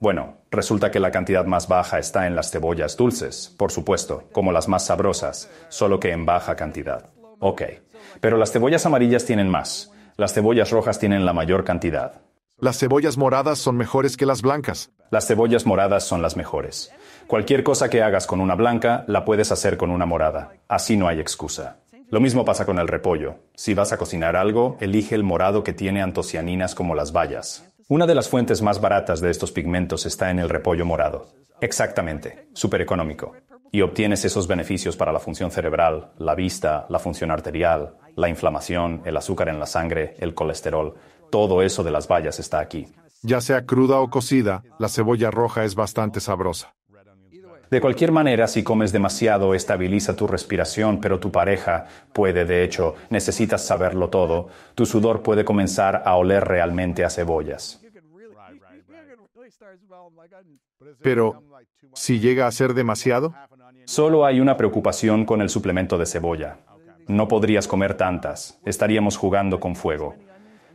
Bueno, resulta que la cantidad más baja está en las cebollas dulces, por supuesto, como las más sabrosas, solo que en baja cantidad. Ok, pero las cebollas amarillas tienen más. Las cebollas rojas tienen la mayor cantidad. Las cebollas moradas son mejores que las blancas. Las cebollas moradas son las mejores. Cualquier cosa que hagas con una blanca, la puedes hacer con una morada. Así no hay excusa. Lo mismo pasa con el repollo. Si vas a cocinar algo, elige el morado que tiene antocianinas como las bayas. Una de las fuentes más baratas de estos pigmentos está en el repollo morado. Exactamente, súper económico. Y obtienes esos beneficios para la función cerebral, la vista, la función arterial, la inflamación, el azúcar en la sangre, el colesterol, todo eso de las bayas está aquí. Ya sea cruda o cocida, la cebolla roja es bastante sabrosa. De cualquier manera, si comes demasiado, estabiliza tu respiración, pero tu pareja puede, de hecho, necesitas saberlo todo. Tu sudor puede comenzar a oler realmente a cebollas. Pero, si llega a ser demasiado? Solo hay una preocupación con el suplemento de cebolla. No podrías comer tantas, estaríamos jugando con fuego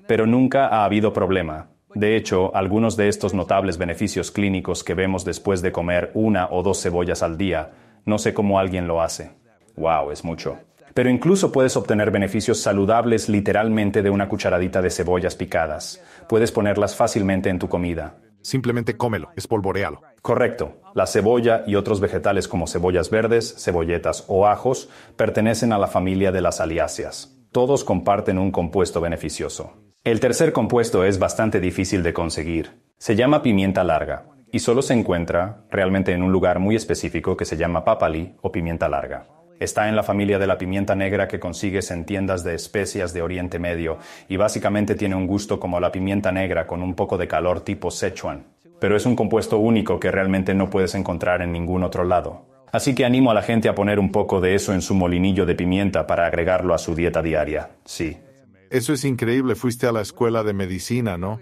pero nunca ha habido problema. De hecho, algunos de estos notables beneficios clínicos que vemos después de comer una o dos cebollas al día, no sé cómo alguien lo hace. ¡Wow! Es mucho. Pero incluso puedes obtener beneficios saludables literalmente de una cucharadita de cebollas picadas. Puedes ponerlas fácilmente en tu comida. Simplemente cómelo, espolvorealo. Correcto. La cebolla y otros vegetales como cebollas verdes, cebolletas o ajos pertenecen a la familia de las aliáceas. Todos comparten un compuesto beneficioso. El tercer compuesto es bastante difícil de conseguir. Se llama pimienta larga y solo se encuentra realmente en un lugar muy específico que se llama papali o pimienta larga. Está en la familia de la pimienta negra que consigues en tiendas de especias de Oriente Medio y básicamente tiene un gusto como la pimienta negra con un poco de calor tipo Sichuan, pero es un compuesto único que realmente no puedes encontrar en ningún otro lado. Así que animo a la gente a poner un poco de eso en su molinillo de pimienta para agregarlo a su dieta diaria. Sí. Eso es increíble. Fuiste a la escuela de medicina, ¿no?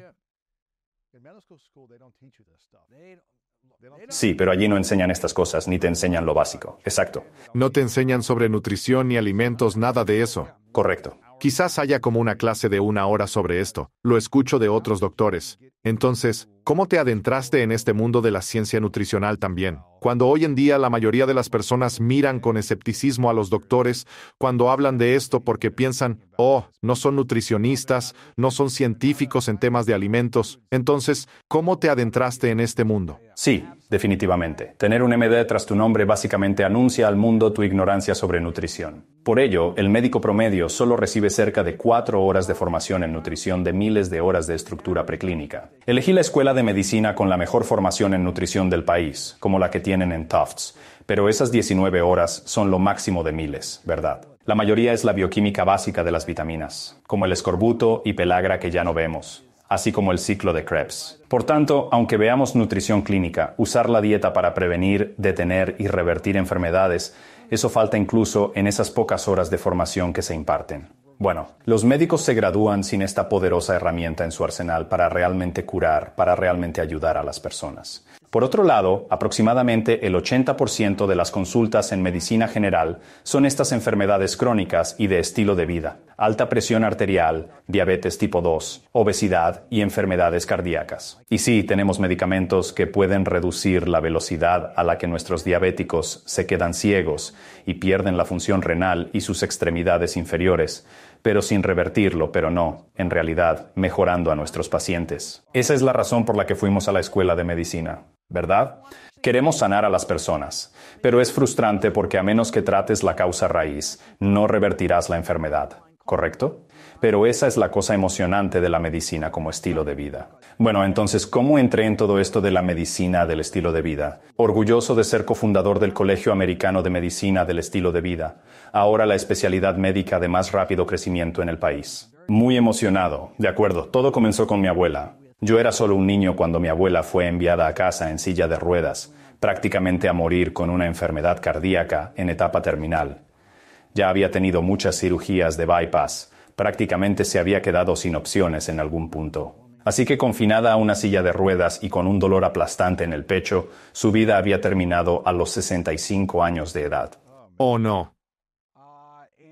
Sí, pero allí no enseñan estas cosas, ni te enseñan lo básico. Exacto. No te enseñan sobre nutrición ni alimentos, nada de eso. Correcto. Quizás haya como una clase de una hora sobre esto. Lo escucho de otros doctores. Entonces, ¿cómo te adentraste en este mundo de la ciencia nutricional también? Cuando hoy en día la mayoría de las personas miran con escepticismo a los doctores cuando hablan de esto porque piensan, oh, no son nutricionistas, no son científicos en temas de alimentos. Entonces, ¿cómo te adentraste en este mundo? Sí, definitivamente. Tener un MD tras tu nombre básicamente anuncia al mundo tu ignorancia sobre nutrición. Por ello, el médico promedio solo recibe cerca de cuatro horas de formación en nutrición de miles de horas de estructura preclínica. Elegí la escuela de medicina con la mejor formación en nutrición del país, como la que tienen en Tufts, pero esas 19 horas son lo máximo de miles, ¿verdad? La mayoría es la bioquímica básica de las vitaminas, como el escorbuto y pelagra que ya no vemos, así como el ciclo de Krebs. Por tanto, aunque veamos nutrición clínica, usar la dieta para prevenir, detener y revertir enfermedades, eso falta incluso en esas pocas horas de formación que se imparten. Bueno, los médicos se gradúan sin esta poderosa herramienta en su arsenal para realmente curar, para realmente ayudar a las personas. Por otro lado, aproximadamente el 80% de las consultas en medicina general son estas enfermedades crónicas y de estilo de vida, alta presión arterial, diabetes tipo 2, obesidad y enfermedades cardíacas. Y sí, tenemos medicamentos que pueden reducir la velocidad a la que nuestros diabéticos se quedan ciegos y pierden la función renal y sus extremidades inferiores, pero sin revertirlo, pero no, en realidad, mejorando a nuestros pacientes. Esa es la razón por la que fuimos a la escuela de medicina, ¿verdad? Queremos sanar a las personas, pero es frustrante porque a menos que trates la causa raíz, no revertirás la enfermedad, ¿correcto? pero esa es la cosa emocionante de la medicina como estilo de vida. Bueno, entonces, ¿cómo entré en todo esto de la medicina del estilo de vida? Orgulloso de ser cofundador del Colegio Americano de Medicina del Estilo de Vida, ahora la especialidad médica de más rápido crecimiento en el país. Muy emocionado, de acuerdo, todo comenzó con mi abuela. Yo era solo un niño cuando mi abuela fue enviada a casa en silla de ruedas, prácticamente a morir con una enfermedad cardíaca en etapa terminal. Ya había tenido muchas cirugías de bypass, Prácticamente se había quedado sin opciones en algún punto. Así que confinada a una silla de ruedas y con un dolor aplastante en el pecho, su vida había terminado a los 65 años de edad. Oh no.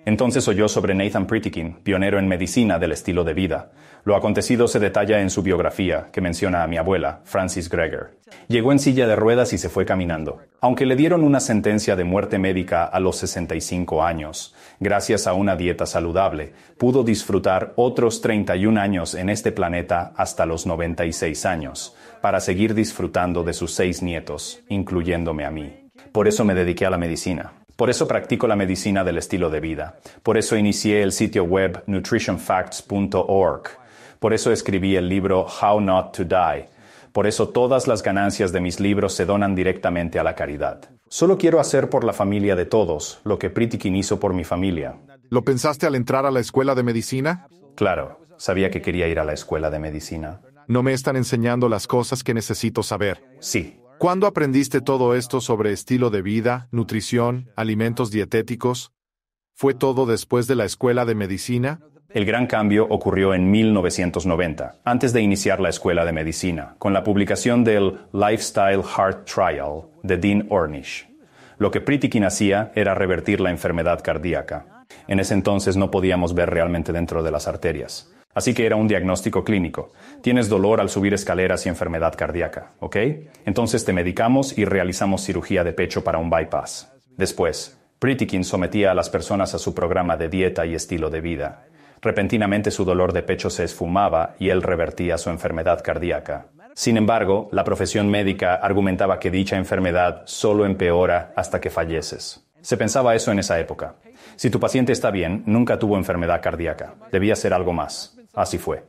Entonces oyó sobre Nathan Pritikin, pionero en medicina del estilo de vida, lo acontecido se detalla en su biografía, que menciona a mi abuela, Francis Greger. Llegó en silla de ruedas y se fue caminando. Aunque le dieron una sentencia de muerte médica a los 65 años, gracias a una dieta saludable, pudo disfrutar otros 31 años en este planeta hasta los 96 años, para seguir disfrutando de sus seis nietos, incluyéndome a mí. Por eso me dediqué a la medicina. Por eso practico la medicina del estilo de vida. Por eso inicié el sitio web nutritionfacts.org por eso escribí el libro How Not to Die. Por eso todas las ganancias de mis libros se donan directamente a la caridad. Solo quiero hacer por la familia de todos lo que Pritikin hizo por mi familia. ¿Lo pensaste al entrar a la escuela de medicina? Claro, sabía que quería ir a la escuela de medicina. No me están enseñando las cosas que necesito saber. Sí. ¿Cuándo aprendiste todo esto sobre estilo de vida, nutrición, alimentos dietéticos? ¿Fue todo después de la escuela de medicina? El gran cambio ocurrió en 1990, antes de iniciar la escuela de medicina, con la publicación del Lifestyle Heart Trial de Dean Ornish. Lo que Pritikin hacía era revertir la enfermedad cardíaca. En ese entonces no podíamos ver realmente dentro de las arterias. Así que era un diagnóstico clínico. Tienes dolor al subir escaleras y enfermedad cardíaca, ¿ok? Entonces te medicamos y realizamos cirugía de pecho para un bypass. Después, Pritikin sometía a las personas a su programa de dieta y estilo de vida. Repentinamente su dolor de pecho se esfumaba y él revertía su enfermedad cardíaca. Sin embargo, la profesión médica argumentaba que dicha enfermedad solo empeora hasta que falleces. Se pensaba eso en esa época. Si tu paciente está bien, nunca tuvo enfermedad cardíaca. Debía ser algo más. Así fue.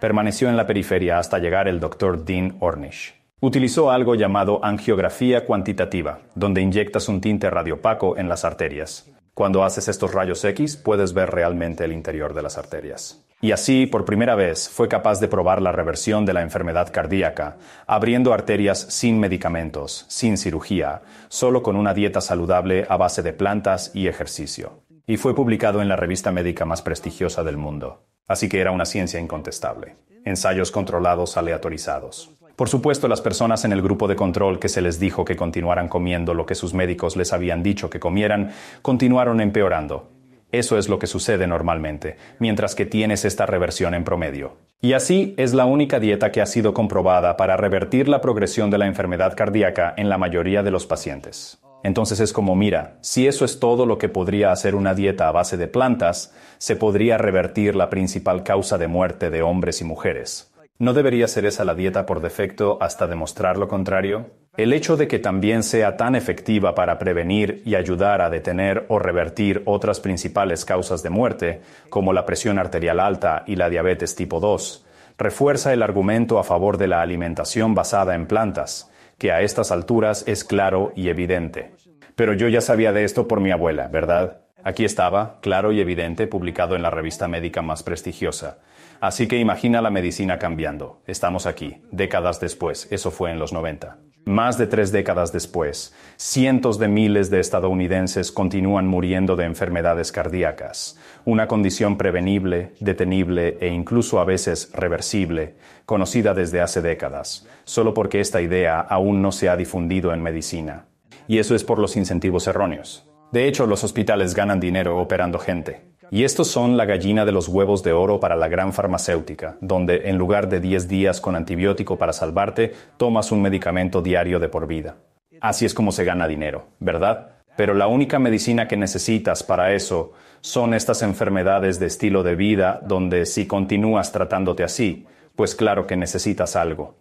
Permaneció en la periferia hasta llegar el doctor Dean Ornish. Utilizó algo llamado angiografía cuantitativa, donde inyectas un tinte radiopaco en las arterias. Cuando haces estos rayos X puedes ver realmente el interior de las arterias. Y así, por primera vez, fue capaz de probar la reversión de la enfermedad cardíaca, abriendo arterias sin medicamentos, sin cirugía, solo con una dieta saludable a base de plantas y ejercicio. Y fue publicado en la revista médica más prestigiosa del mundo. Así que era una ciencia incontestable. Ensayos controlados aleatorizados. Por supuesto, las personas en el grupo de control que se les dijo que continuaran comiendo lo que sus médicos les habían dicho que comieran, continuaron empeorando. Eso es lo que sucede normalmente, mientras que tienes esta reversión en promedio. Y así es la única dieta que ha sido comprobada para revertir la progresión de la enfermedad cardíaca en la mayoría de los pacientes. Entonces es como, mira, si eso es todo lo que podría hacer una dieta a base de plantas, se podría revertir la principal causa de muerte de hombres y mujeres, ¿No debería ser esa la dieta por defecto hasta demostrar lo contrario? El hecho de que también sea tan efectiva para prevenir y ayudar a detener o revertir otras principales causas de muerte, como la presión arterial alta y la diabetes tipo 2, refuerza el argumento a favor de la alimentación basada en plantas, que a estas alturas es claro y evidente. Pero yo ya sabía de esto por mi abuela, ¿verdad? Aquí estaba, claro y evidente, publicado en la revista médica más prestigiosa. Así que imagina la medicina cambiando. Estamos aquí, décadas después, eso fue en los 90. Más de tres décadas después, cientos de miles de estadounidenses continúan muriendo de enfermedades cardíacas, una condición prevenible, detenible e incluso a veces reversible, conocida desde hace décadas, solo porque esta idea aún no se ha difundido en medicina. Y eso es por los incentivos erróneos. De hecho, los hospitales ganan dinero operando gente. Y estos son la gallina de los huevos de oro para la gran farmacéutica, donde en lugar de 10 días con antibiótico para salvarte, tomas un medicamento diario de por vida. Así es como se gana dinero, ¿verdad? Pero la única medicina que necesitas para eso son estas enfermedades de estilo de vida donde si continúas tratándote así, pues claro que necesitas algo.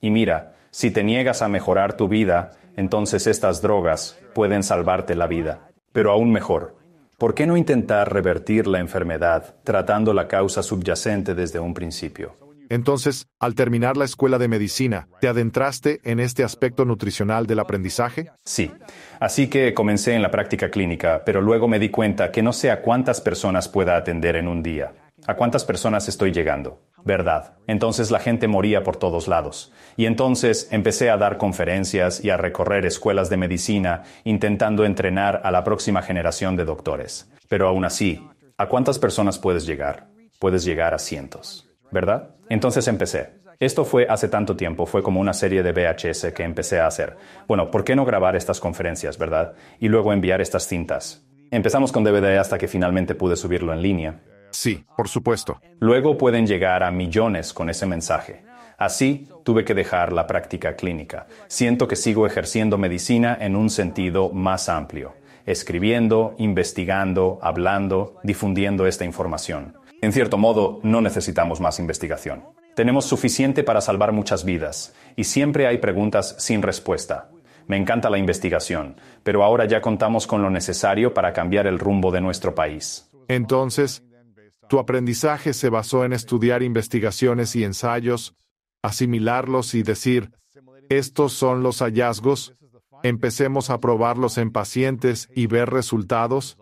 Y mira, si te niegas a mejorar tu vida, entonces estas drogas pueden salvarte la vida. Pero aún mejor, ¿Por qué no intentar revertir la enfermedad tratando la causa subyacente desde un principio? Entonces, al terminar la escuela de medicina, ¿te adentraste en este aspecto nutricional del aprendizaje? Sí. Así que comencé en la práctica clínica, pero luego me di cuenta que no sé a cuántas personas pueda atender en un día. ¿A cuántas personas estoy llegando? verdad. Entonces la gente moría por todos lados. Y entonces empecé a dar conferencias y a recorrer escuelas de medicina intentando entrenar a la próxima generación de doctores. Pero aún así, ¿a cuántas personas puedes llegar? Puedes llegar a cientos, ¿verdad? Entonces empecé. Esto fue hace tanto tiempo, fue como una serie de VHS que empecé a hacer. Bueno, ¿por qué no grabar estas conferencias, verdad? Y luego enviar estas cintas. Empezamos con DVD hasta que finalmente pude subirlo en línea. Sí, por supuesto. Luego pueden llegar a millones con ese mensaje. Así, tuve que dejar la práctica clínica. Siento que sigo ejerciendo medicina en un sentido más amplio, escribiendo, investigando, hablando, difundiendo esta información. En cierto modo, no necesitamos más investigación. Tenemos suficiente para salvar muchas vidas, y siempre hay preguntas sin respuesta. Me encanta la investigación, pero ahora ya contamos con lo necesario para cambiar el rumbo de nuestro país. Entonces, tu aprendizaje se basó en estudiar investigaciones y ensayos, asimilarlos y decir, estos son los hallazgos, empecemos a probarlos en pacientes y ver resultados.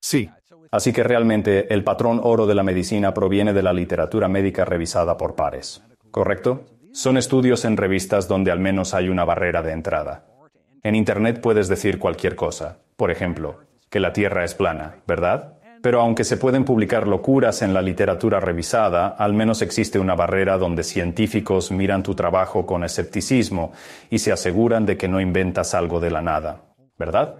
Sí. Así que realmente el patrón oro de la medicina proviene de la literatura médica revisada por pares, ¿correcto? Son estudios en revistas donde al menos hay una barrera de entrada. En Internet puedes decir cualquier cosa, por ejemplo, que la Tierra es plana, ¿verdad? Pero aunque se pueden publicar locuras en la literatura revisada, al menos existe una barrera donde científicos miran tu trabajo con escepticismo y se aseguran de que no inventas algo de la nada, ¿verdad?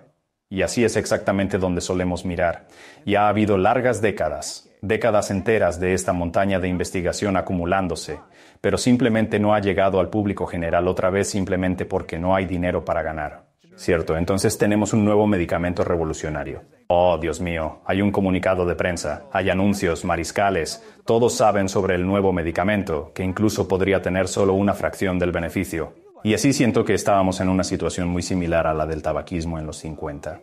Y así es exactamente donde solemos mirar. Y ha habido largas décadas, décadas enteras de esta montaña de investigación acumulándose, pero simplemente no ha llegado al público general otra vez simplemente porque no hay dinero para ganar. Cierto, entonces tenemos un nuevo medicamento revolucionario. Oh, Dios mío, hay un comunicado de prensa, hay anuncios, mariscales, todos saben sobre el nuevo medicamento, que incluso podría tener solo una fracción del beneficio. Y así siento que estábamos en una situación muy similar a la del tabaquismo en los 50.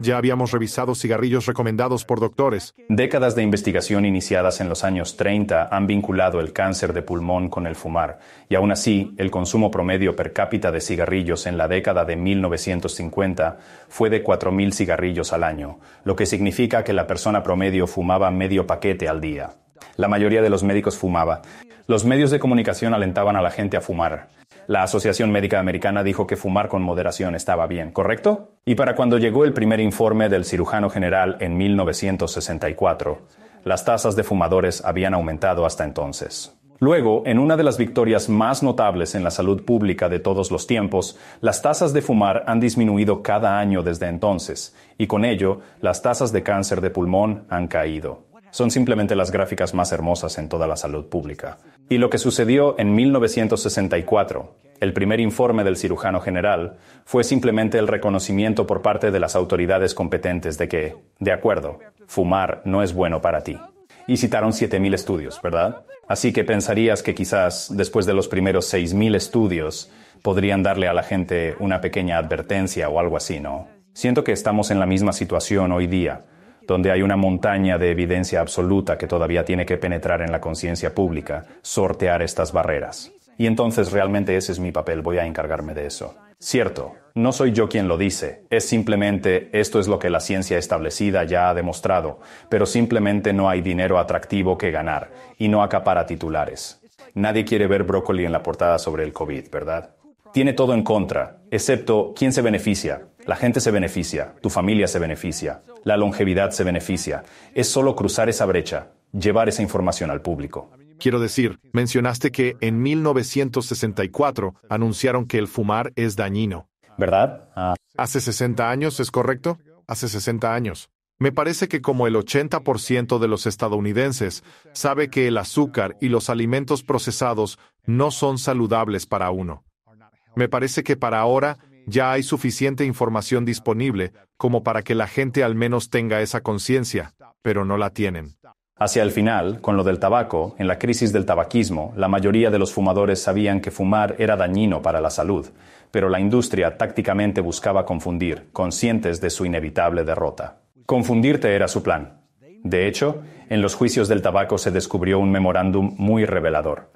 Ya habíamos revisado cigarrillos recomendados por doctores. Décadas de investigación iniciadas en los años 30 han vinculado el cáncer de pulmón con el fumar, y aún así, el consumo promedio per cápita de cigarrillos en la década de 1950 fue de 4.000 cigarrillos al año, lo que significa que la persona promedio fumaba medio paquete al día. La mayoría de los médicos fumaba. Los medios de comunicación alentaban a la gente a fumar la Asociación Médica Americana dijo que fumar con moderación estaba bien, ¿correcto? Y para cuando llegó el primer informe del cirujano general en 1964, las tasas de fumadores habían aumentado hasta entonces. Luego, en una de las victorias más notables en la salud pública de todos los tiempos, las tasas de fumar han disminuido cada año desde entonces, y con ello, las tasas de cáncer de pulmón han caído son simplemente las gráficas más hermosas en toda la salud pública. Y lo que sucedió en 1964, el primer informe del cirujano general, fue simplemente el reconocimiento por parte de las autoridades competentes de que, de acuerdo, fumar no es bueno para ti. Y citaron 7.000 estudios, ¿verdad? Así que pensarías que quizás después de los primeros 6.000 estudios podrían darle a la gente una pequeña advertencia o algo así, ¿no? Siento que estamos en la misma situación hoy día donde hay una montaña de evidencia absoluta que todavía tiene que penetrar en la conciencia pública, sortear estas barreras. Y entonces realmente ese es mi papel, voy a encargarme de eso. Cierto, no soy yo quien lo dice, es simplemente esto es lo que la ciencia establecida ya ha demostrado, pero simplemente no hay dinero atractivo que ganar y no acapara titulares. Nadie quiere ver brócoli en la portada sobre el COVID, ¿verdad? Tiene todo en contra, excepto quién se beneficia, la gente se beneficia, tu familia se beneficia, la longevidad se beneficia. Es solo cruzar esa brecha, llevar esa información al público. Quiero decir, mencionaste que en 1964 anunciaron que el fumar es dañino. ¿Verdad? Hace 60 años, ¿es correcto? Hace 60 años. Me parece que como el 80% de los estadounidenses sabe que el azúcar y los alimentos procesados no son saludables para uno. Me parece que para ahora ya hay suficiente información disponible como para que la gente al menos tenga esa conciencia, pero no la tienen. Hacia el final, con lo del tabaco, en la crisis del tabaquismo, la mayoría de los fumadores sabían que fumar era dañino para la salud, pero la industria tácticamente buscaba confundir, conscientes de su inevitable derrota. Confundirte era su plan. De hecho, en los juicios del tabaco se descubrió un memorándum muy revelador.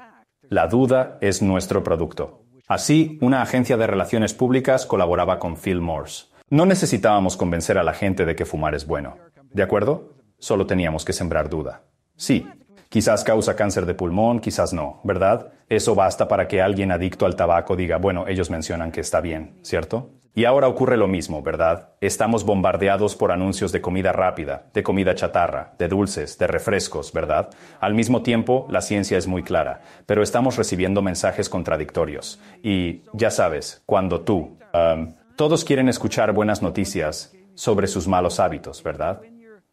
La duda es nuestro producto. Así, una agencia de relaciones públicas colaboraba con Phil Morse. No necesitábamos convencer a la gente de que fumar es bueno. ¿De acuerdo? Solo teníamos que sembrar duda. Sí, quizás causa cáncer de pulmón, quizás no, ¿verdad? Eso basta para que alguien adicto al tabaco diga, bueno, ellos mencionan que está bien, ¿cierto? Y ahora ocurre lo mismo, ¿verdad? Estamos bombardeados por anuncios de comida rápida, de comida chatarra, de dulces, de refrescos, ¿verdad? Al mismo tiempo, la ciencia es muy clara, pero estamos recibiendo mensajes contradictorios. Y, ya sabes, cuando tú... todos quieren escuchar buenas noticias sobre sus malos hábitos, ¿verdad?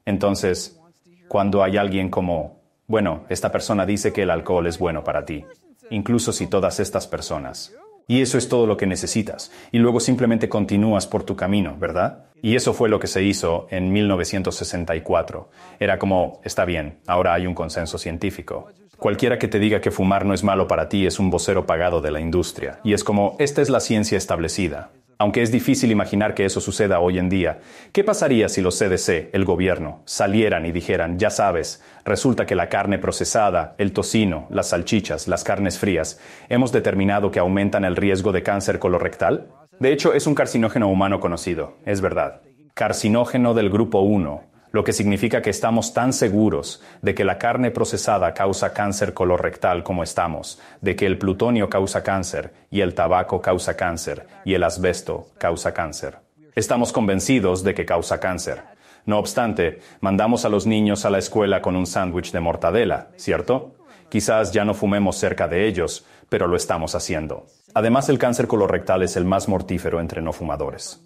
Entonces, cuando hay alguien como, bueno, esta persona dice que el alcohol es bueno para ti, incluso si todas estas personas y eso es todo lo que necesitas. Y luego simplemente continúas por tu camino, ¿verdad? Y eso fue lo que se hizo en 1964. Era como, está bien, ahora hay un consenso científico. Cualquiera que te diga que fumar no es malo para ti es un vocero pagado de la industria. Y es como, esta es la ciencia establecida. Aunque es difícil imaginar que eso suceda hoy en día, ¿qué pasaría si los CDC, el gobierno, salieran y dijeran, ya sabes, resulta que la carne procesada, el tocino, las salchichas, las carnes frías, hemos determinado que aumentan el riesgo de cáncer colorectal? De hecho, es un carcinógeno humano conocido, es verdad. Carcinógeno del grupo 1, lo que significa que estamos tan seguros de que la carne procesada causa cáncer colorectal como estamos, de que el plutonio causa cáncer, y el tabaco causa cáncer, y el asbesto causa cáncer. Estamos convencidos de que causa cáncer. No obstante, mandamos a los niños a la escuela con un sándwich de mortadela, ¿cierto? Quizás ya no fumemos cerca de ellos, pero lo estamos haciendo. Además, el cáncer colorectal es el más mortífero entre no fumadores.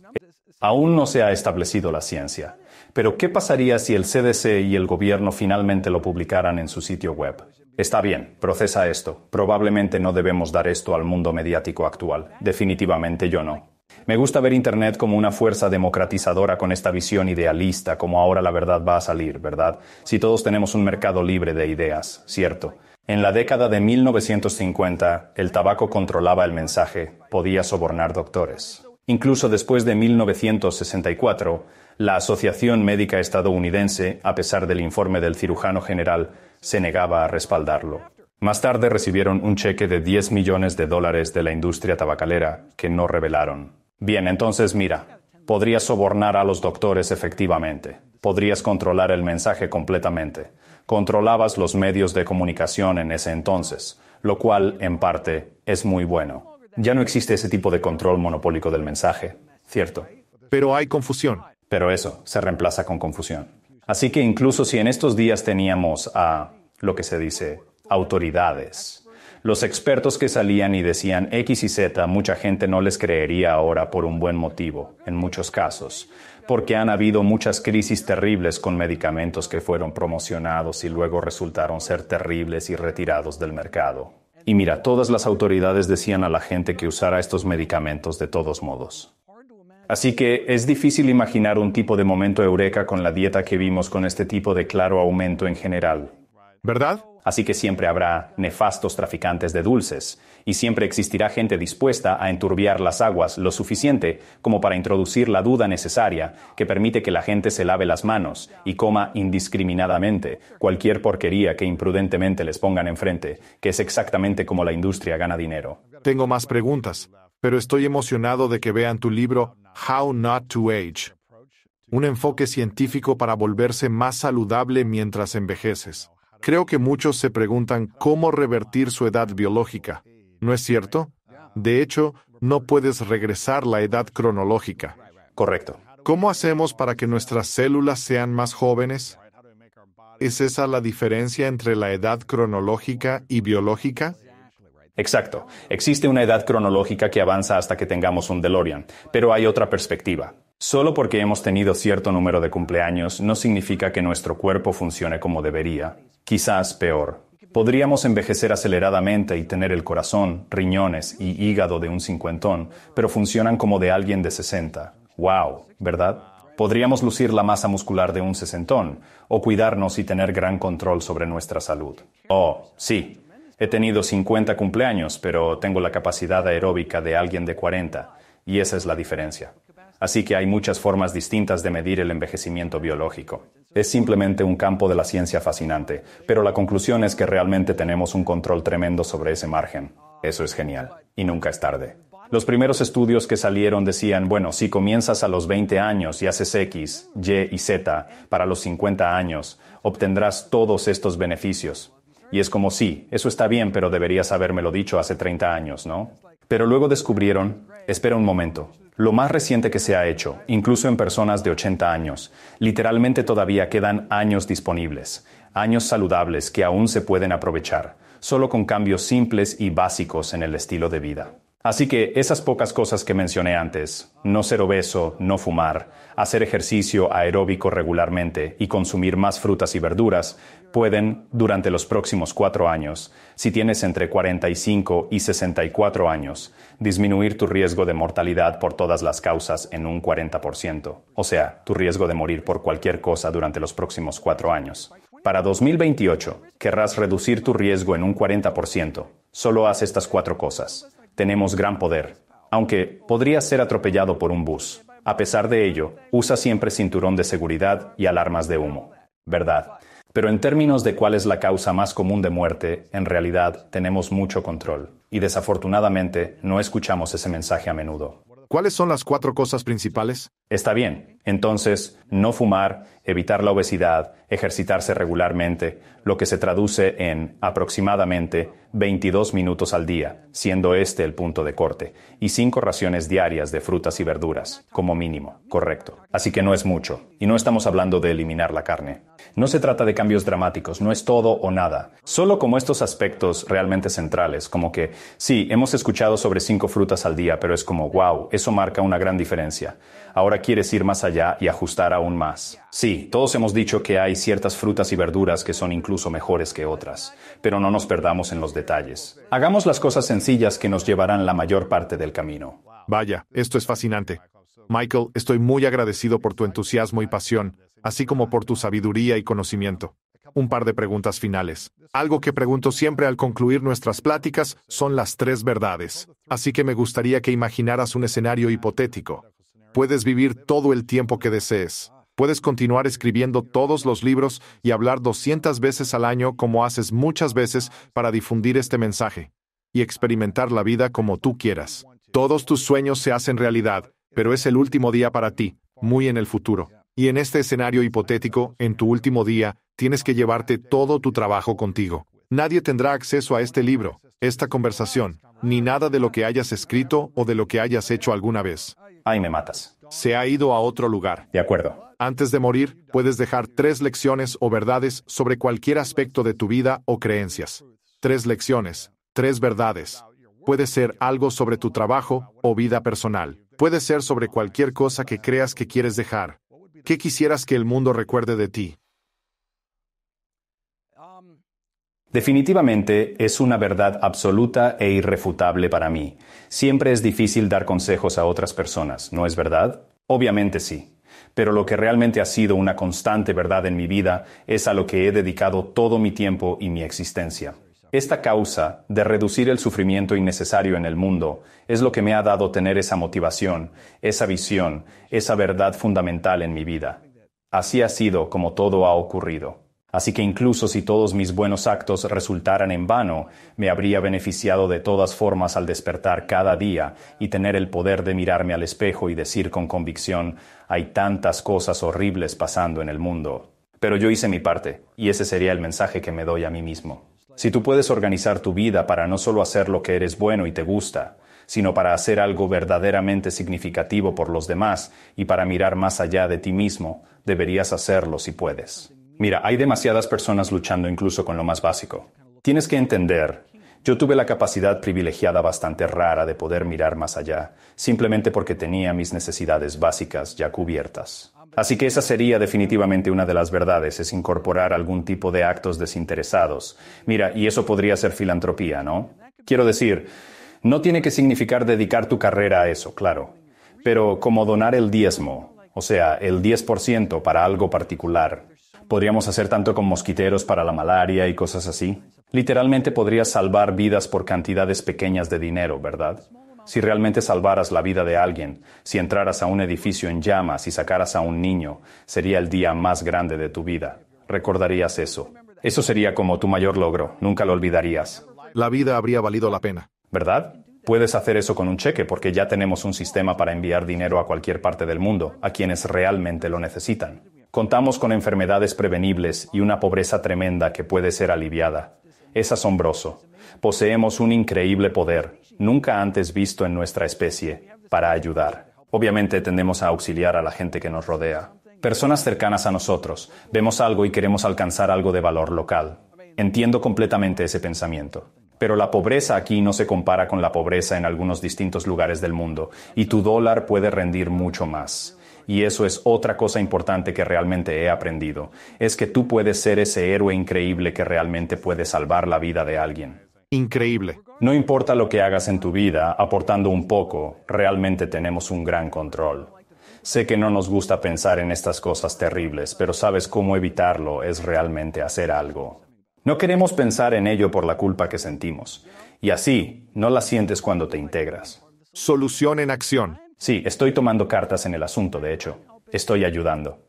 Aún no se ha establecido la ciencia, pero, ¿qué pasaría si el CDC y el gobierno finalmente lo publicaran en su sitio web? Está bien, procesa esto. Probablemente no debemos dar esto al mundo mediático actual. Definitivamente yo no. Me gusta ver Internet como una fuerza democratizadora con esta visión idealista, como ahora la verdad va a salir, ¿verdad? Si todos tenemos un mercado libre de ideas, cierto. En la década de 1950, el tabaco controlaba el mensaje, podía sobornar doctores. Incluso después de 1964, la Asociación Médica Estadounidense, a pesar del informe del cirujano general, se negaba a respaldarlo. Más tarde recibieron un cheque de 10 millones de dólares de la industria tabacalera que no revelaron. Bien, entonces mira, podrías sobornar a los doctores efectivamente, podrías controlar el mensaje completamente, controlabas los medios de comunicación en ese entonces, lo cual, en parte, es muy bueno. Ya no existe ese tipo de control monopólico del mensaje, ¿cierto? Pero hay confusión. Pero eso se reemplaza con confusión. Así que incluso si en estos días teníamos a lo que se dice autoridades, los expertos que salían y decían X y Z, mucha gente no les creería ahora por un buen motivo, en muchos casos, porque han habido muchas crisis terribles con medicamentos que fueron promocionados y luego resultaron ser terribles y retirados del mercado. Y mira, todas las autoridades decían a la gente que usara estos medicamentos de todos modos. Así que es difícil imaginar un tipo de momento eureka con la dieta que vimos con este tipo de claro aumento en general. ¿Verdad? Así que siempre habrá nefastos traficantes de dulces, y siempre existirá gente dispuesta a enturbiar las aguas lo suficiente como para introducir la duda necesaria que permite que la gente se lave las manos y coma indiscriminadamente cualquier porquería que imprudentemente les pongan enfrente, que es exactamente como la industria gana dinero. Tengo más preguntas pero estoy emocionado de que vean tu libro How Not to Age, un enfoque científico para volverse más saludable mientras envejeces. Creo que muchos se preguntan cómo revertir su edad biológica, ¿no es cierto? De hecho, no puedes regresar la edad cronológica. Correcto. ¿Cómo hacemos para que nuestras células sean más jóvenes? ¿Es esa la diferencia entre la edad cronológica y biológica? Exacto. Existe una edad cronológica que avanza hasta que tengamos un DeLorean, pero hay otra perspectiva. Solo porque hemos tenido cierto número de cumpleaños no significa que nuestro cuerpo funcione como debería, quizás peor. Podríamos envejecer aceleradamente y tener el corazón, riñones y hígado de un cincuentón, pero funcionan como de alguien de 60. ¡Wow! ¿Verdad? Podríamos lucir la masa muscular de un sesentón, o cuidarnos y tener gran control sobre nuestra salud. Oh, sí, He tenido 50 cumpleaños, pero tengo la capacidad aeróbica de alguien de 40, y esa es la diferencia. Así que hay muchas formas distintas de medir el envejecimiento biológico. Es simplemente un campo de la ciencia fascinante, pero la conclusión es que realmente tenemos un control tremendo sobre ese margen. Eso es genial, y nunca es tarde. Los primeros estudios que salieron decían, bueno, si comienzas a los 20 años y haces X, Y y Z para los 50 años, obtendrás todos estos beneficios. Y es como, sí, eso está bien, pero deberías lo dicho hace 30 años, ¿no? Pero luego descubrieron, espera un momento, lo más reciente que se ha hecho, incluso en personas de 80 años, literalmente todavía quedan años disponibles, años saludables que aún se pueden aprovechar, solo con cambios simples y básicos en el estilo de vida. Así que esas pocas cosas que mencioné antes, no ser obeso, no fumar, hacer ejercicio aeróbico regularmente y consumir más frutas y verduras, pueden, durante los próximos cuatro años, si tienes entre 45 y 64 años, disminuir tu riesgo de mortalidad por todas las causas en un 40%, o sea, tu riesgo de morir por cualquier cosa durante los próximos cuatro años. Para 2028, querrás reducir tu riesgo en un 40%. Solo haz estas cuatro cosas. Tenemos gran poder, aunque podrías ser atropellado por un bus. A pesar de ello, usa siempre cinturón de seguridad y alarmas de humo. ¿Verdad? Pero en términos de cuál es la causa más común de muerte, en realidad tenemos mucho control. Y desafortunadamente no escuchamos ese mensaje a menudo. ¿Cuáles son las cuatro cosas principales? Está bien, entonces, no fumar, evitar la obesidad, ejercitarse regularmente, lo que se traduce en aproximadamente 22 minutos al día, siendo este el punto de corte, y cinco raciones diarias de frutas y verduras, como mínimo, correcto. Así que no es mucho, y no estamos hablando de eliminar la carne. No se trata de cambios dramáticos, no es todo o nada, solo como estos aspectos realmente centrales, como que, sí, hemos escuchado sobre cinco frutas al día, pero es como, wow, eso marca una gran diferencia ahora quieres ir más allá y ajustar aún más. Sí, todos hemos dicho que hay ciertas frutas y verduras que son incluso mejores que otras, pero no nos perdamos en los detalles. Hagamos las cosas sencillas que nos llevarán la mayor parte del camino. Vaya, esto es fascinante. Michael, estoy muy agradecido por tu entusiasmo y pasión, así como por tu sabiduría y conocimiento. Un par de preguntas finales. Algo que pregunto siempre al concluir nuestras pláticas son las tres verdades, así que me gustaría que imaginaras un escenario hipotético, Puedes vivir todo el tiempo que desees. Puedes continuar escribiendo todos los libros y hablar 200 veces al año como haces muchas veces para difundir este mensaje y experimentar la vida como tú quieras. Todos tus sueños se hacen realidad, pero es el último día para ti, muy en el futuro. Y en este escenario hipotético, en tu último día, tienes que llevarte todo tu trabajo contigo. Nadie tendrá acceso a este libro, esta conversación, ni nada de lo que hayas escrito o de lo que hayas hecho alguna vez me matas. Se ha ido a otro lugar. De acuerdo. Antes de morir, puedes dejar tres lecciones o verdades sobre cualquier aspecto de tu vida o creencias. Tres lecciones, tres verdades. Puede ser algo sobre tu trabajo o vida personal. Puede ser sobre cualquier cosa que creas que quieres dejar. ¿Qué quisieras que el mundo recuerde de ti? Definitivamente es una verdad absoluta e irrefutable para mí. Siempre es difícil dar consejos a otras personas, ¿no es verdad? Obviamente sí. Pero lo que realmente ha sido una constante verdad en mi vida es a lo que he dedicado todo mi tiempo y mi existencia. Esta causa de reducir el sufrimiento innecesario en el mundo es lo que me ha dado tener esa motivación, esa visión, esa verdad fundamental en mi vida. Así ha sido como todo ha ocurrido. Así que incluso si todos mis buenos actos resultaran en vano, me habría beneficiado de todas formas al despertar cada día y tener el poder de mirarme al espejo y decir con convicción, hay tantas cosas horribles pasando en el mundo. Pero yo hice mi parte, y ese sería el mensaje que me doy a mí mismo. Si tú puedes organizar tu vida para no solo hacer lo que eres bueno y te gusta, sino para hacer algo verdaderamente significativo por los demás y para mirar más allá de ti mismo, deberías hacerlo si puedes. Mira, hay demasiadas personas luchando incluso con lo más básico. Tienes que entender, yo tuve la capacidad privilegiada bastante rara de poder mirar más allá, simplemente porque tenía mis necesidades básicas ya cubiertas. Así que esa sería definitivamente una de las verdades, es incorporar algún tipo de actos desinteresados. Mira, y eso podría ser filantropía, ¿no? Quiero decir, no tiene que significar dedicar tu carrera a eso, claro, pero como donar el diezmo, o sea, el 10% para algo particular, Podríamos hacer tanto con mosquiteros para la malaria y cosas así. Literalmente podrías salvar vidas por cantidades pequeñas de dinero, ¿verdad? Si realmente salvaras la vida de alguien, si entraras a un edificio en llamas y sacaras a un niño, sería el día más grande de tu vida. Recordarías eso. Eso sería como tu mayor logro, nunca lo olvidarías. La vida habría valido la pena. ¿Verdad? Puedes hacer eso con un cheque porque ya tenemos un sistema para enviar dinero a cualquier parte del mundo, a quienes realmente lo necesitan. Contamos con enfermedades prevenibles y una pobreza tremenda que puede ser aliviada. Es asombroso. Poseemos un increíble poder, nunca antes visto en nuestra especie, para ayudar. Obviamente tendemos a auxiliar a la gente que nos rodea. Personas cercanas a nosotros, vemos algo y queremos alcanzar algo de valor local. Entiendo completamente ese pensamiento. Pero la pobreza aquí no se compara con la pobreza en algunos distintos lugares del mundo, y tu dólar puede rendir mucho más y eso es otra cosa importante que realmente he aprendido, es que tú puedes ser ese héroe increíble que realmente puede salvar la vida de alguien. Increíble. No importa lo que hagas en tu vida, aportando un poco, realmente tenemos un gran control. Sé que no nos gusta pensar en estas cosas terribles, pero sabes cómo evitarlo es realmente hacer algo. No queremos pensar en ello por la culpa que sentimos, y así no la sientes cuando te integras. Solución en acción. Sí, estoy tomando cartas en el asunto, de hecho. Estoy ayudando.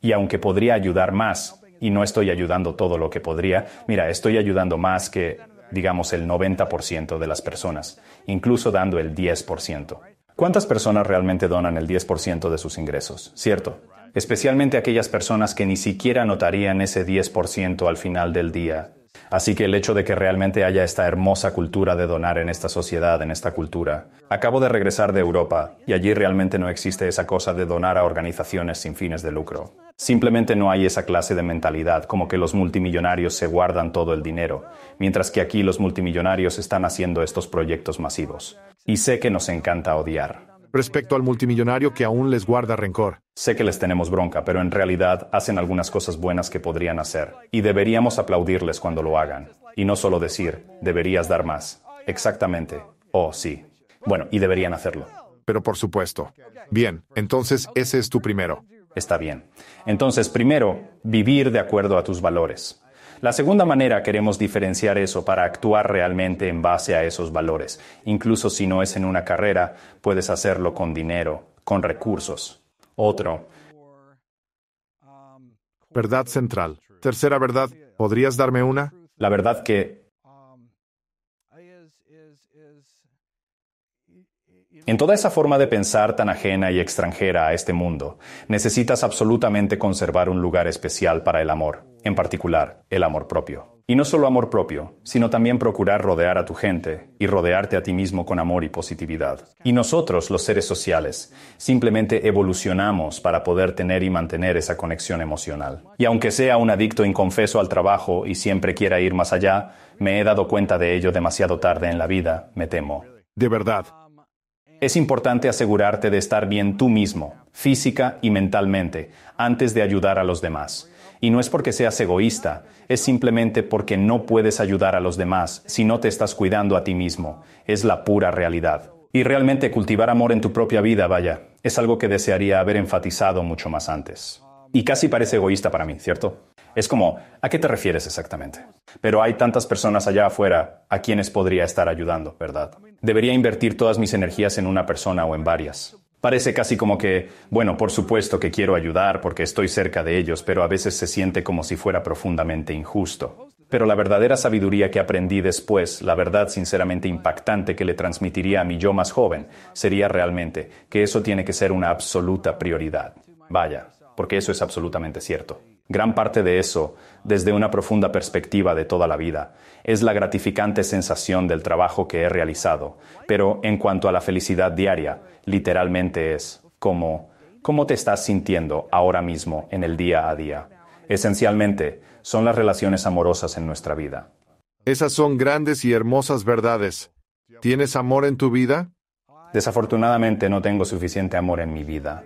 Y aunque podría ayudar más, y no estoy ayudando todo lo que podría, mira, estoy ayudando más que, digamos, el 90% de las personas, incluso dando el 10%. ¿Cuántas personas realmente donan el 10% de sus ingresos? ¿Cierto? Especialmente aquellas personas que ni siquiera notarían ese 10% al final del día Así que el hecho de que realmente haya esta hermosa cultura de donar en esta sociedad, en esta cultura. Acabo de regresar de Europa y allí realmente no existe esa cosa de donar a organizaciones sin fines de lucro. Simplemente no hay esa clase de mentalidad, como que los multimillonarios se guardan todo el dinero, mientras que aquí los multimillonarios están haciendo estos proyectos masivos. Y sé que nos encanta odiar respecto al multimillonario que aún les guarda rencor. Sé que les tenemos bronca, pero en realidad hacen algunas cosas buenas que podrían hacer, y deberíamos aplaudirles cuando lo hagan, y no solo decir, deberías dar más. Exactamente. Oh, sí. Bueno, y deberían hacerlo. Pero por supuesto. Bien, entonces ese es tu primero. Está bien. Entonces, primero, vivir de acuerdo a tus valores. La segunda manera queremos diferenciar eso para actuar realmente en base a esos valores. Incluso si no es en una carrera, puedes hacerlo con dinero, con recursos. Otro. Verdad central. Tercera verdad. ¿Podrías darme una? La verdad que En toda esa forma de pensar tan ajena y extranjera a este mundo, necesitas absolutamente conservar un lugar especial para el amor, en particular, el amor propio. Y no solo amor propio, sino también procurar rodear a tu gente y rodearte a ti mismo con amor y positividad. Y nosotros, los seres sociales, simplemente evolucionamos para poder tener y mantener esa conexión emocional. Y aunque sea un adicto inconfeso al trabajo y siempre quiera ir más allá, me he dado cuenta de ello demasiado tarde en la vida, me temo. De verdad, es importante asegurarte de estar bien tú mismo, física y mentalmente, antes de ayudar a los demás. Y no es porque seas egoísta, es simplemente porque no puedes ayudar a los demás si no te estás cuidando a ti mismo. Es la pura realidad. Y realmente cultivar amor en tu propia vida, vaya, es algo que desearía haber enfatizado mucho más antes. Y casi parece egoísta para mí, ¿cierto? Es como, ¿a qué te refieres exactamente? Pero hay tantas personas allá afuera a quienes podría estar ayudando, ¿verdad? Debería invertir todas mis energías en una persona o en varias. Parece casi como que, bueno, por supuesto que quiero ayudar porque estoy cerca de ellos, pero a veces se siente como si fuera profundamente injusto. Pero la verdadera sabiduría que aprendí después, la verdad sinceramente impactante que le transmitiría a mi yo más joven, sería realmente que eso tiene que ser una absoluta prioridad. Vaya, porque eso es absolutamente cierto gran parte de eso desde una profunda perspectiva de toda la vida. Es la gratificante sensación del trabajo que he realizado, pero en cuanto a la felicidad diaria, literalmente es como cómo te estás sintiendo ahora mismo en el día a día. Esencialmente, son las relaciones amorosas en nuestra vida. Esas son grandes y hermosas verdades. ¿Tienes amor en tu vida? Desafortunadamente no tengo suficiente amor en mi vida.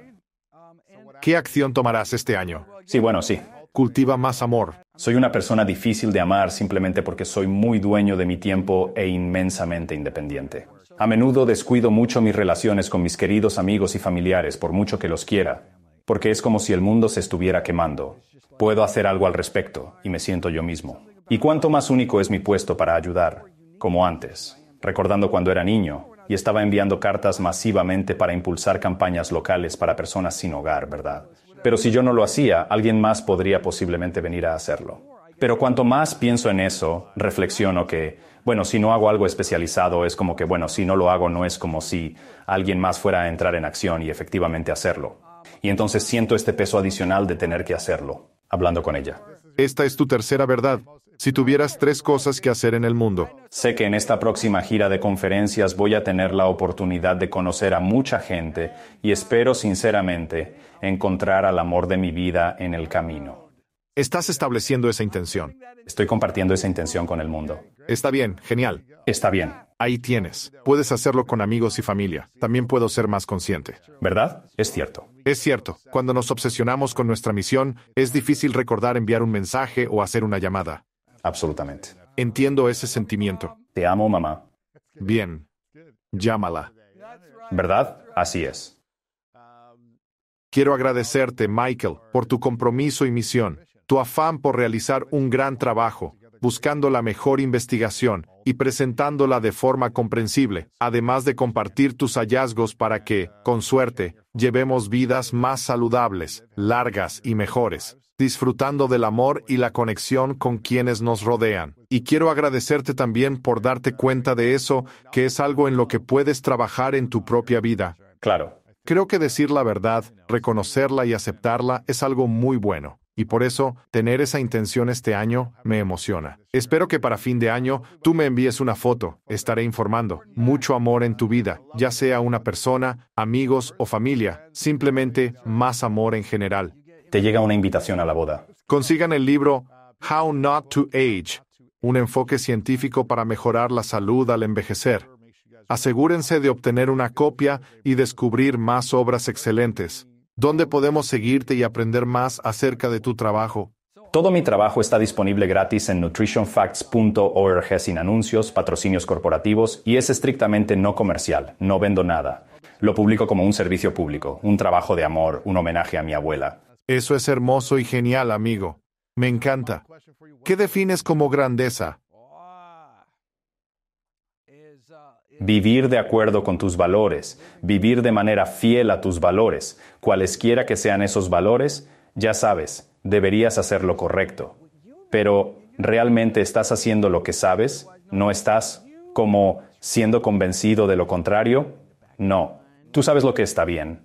¿Qué acción tomarás este año? Sí, bueno, sí cultiva más amor. Soy una persona difícil de amar simplemente porque soy muy dueño de mi tiempo e inmensamente independiente. A menudo descuido mucho mis relaciones con mis queridos amigos y familiares, por mucho que los quiera, porque es como si el mundo se estuviera quemando. Puedo hacer algo al respecto y me siento yo mismo. Y cuánto más único es mi puesto para ayudar, como antes, recordando cuando era niño y estaba enviando cartas masivamente para impulsar campañas locales para personas sin hogar, ¿verdad? Pero si yo no lo hacía, alguien más podría posiblemente venir a hacerlo. Pero cuanto más pienso en eso, reflexiono que, bueno, si no hago algo especializado, es como que, bueno, si no lo hago, no es como si alguien más fuera a entrar en acción y efectivamente hacerlo. Y entonces siento este peso adicional de tener que hacerlo, hablando con ella. Esta es tu tercera verdad. Si tuvieras tres cosas que hacer en el mundo. Sé que en esta próxima gira de conferencias voy a tener la oportunidad de conocer a mucha gente y espero sinceramente encontrar al amor de mi vida en el camino. Estás estableciendo esa intención. Estoy compartiendo esa intención con el mundo. Está bien, genial. Está bien. Ahí tienes. Puedes hacerlo con amigos y familia. También puedo ser más consciente. ¿Verdad? Es cierto. Es cierto. Cuando nos obsesionamos con nuestra misión, es difícil recordar enviar un mensaje o hacer una llamada. Absolutamente. Entiendo ese sentimiento. Te amo, mamá. Bien. Llámala. ¿Verdad? Así es. Quiero agradecerte, Michael, por tu compromiso y misión, tu afán por realizar un gran trabajo, buscando la mejor investigación y presentándola de forma comprensible, además de compartir tus hallazgos para que, con suerte, llevemos vidas más saludables, largas y mejores, disfrutando del amor y la conexión con quienes nos rodean. Y quiero agradecerte también por darte cuenta de eso, que es algo en lo que puedes trabajar en tu propia vida. Claro. Creo que decir la verdad, reconocerla y aceptarla es algo muy bueno, y por eso, tener esa intención este año me emociona. Espero que para fin de año tú me envíes una foto, estaré informando. Mucho amor en tu vida, ya sea una persona, amigos o familia, simplemente más amor en general. Te llega una invitación a la boda. Consigan el libro How Not to Age, un enfoque científico para mejorar la salud al envejecer. Asegúrense de obtener una copia y descubrir más obras excelentes. ¿Dónde podemos seguirte y aprender más acerca de tu trabajo? Todo mi trabajo está disponible gratis en nutritionfacts.org sin anuncios, patrocinios corporativos y es estrictamente no comercial, no vendo nada. Lo publico como un servicio público, un trabajo de amor, un homenaje a mi abuela. Eso es hermoso y genial, amigo. Me encanta. ¿Qué defines como grandeza? vivir de acuerdo con tus valores, vivir de manera fiel a tus valores, cualesquiera que sean esos valores, ya sabes, deberías hacer lo correcto. Pero, ¿realmente estás haciendo lo que sabes? ¿No estás como siendo convencido de lo contrario? No, tú sabes lo que está bien.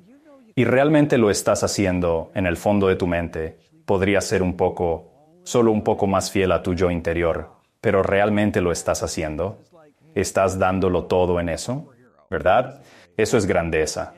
Y realmente lo estás haciendo en el fondo de tu mente. Podría ser un poco, solo un poco más fiel a tu yo interior, pero realmente lo estás haciendo estás dándolo todo en eso, ¿verdad? Eso es grandeza.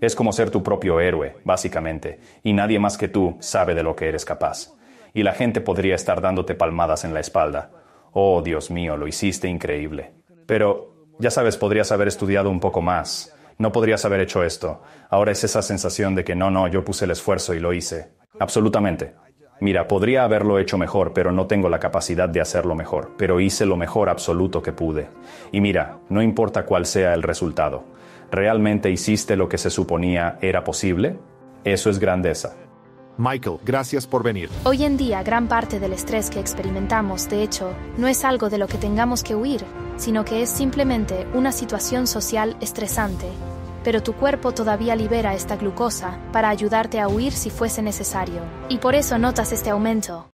Es como ser tu propio héroe, básicamente, y nadie más que tú sabe de lo que eres capaz. Y la gente podría estar dándote palmadas en la espalda. Oh, Dios mío, lo hiciste increíble. Pero, ya sabes, podrías haber estudiado un poco más. No podrías haber hecho esto. Ahora es esa sensación de que no, no, yo puse el esfuerzo y lo hice. Absolutamente. Mira, podría haberlo hecho mejor, pero no tengo la capacidad de hacerlo mejor, pero hice lo mejor absoluto que pude. Y mira, no importa cuál sea el resultado, ¿realmente hiciste lo que se suponía era posible? Eso es grandeza. Michael, gracias por venir. Hoy en día, gran parte del estrés que experimentamos, de hecho, no es algo de lo que tengamos que huir, sino que es simplemente una situación social estresante pero tu cuerpo todavía libera esta glucosa para ayudarte a huir si fuese necesario, y por eso notas este aumento.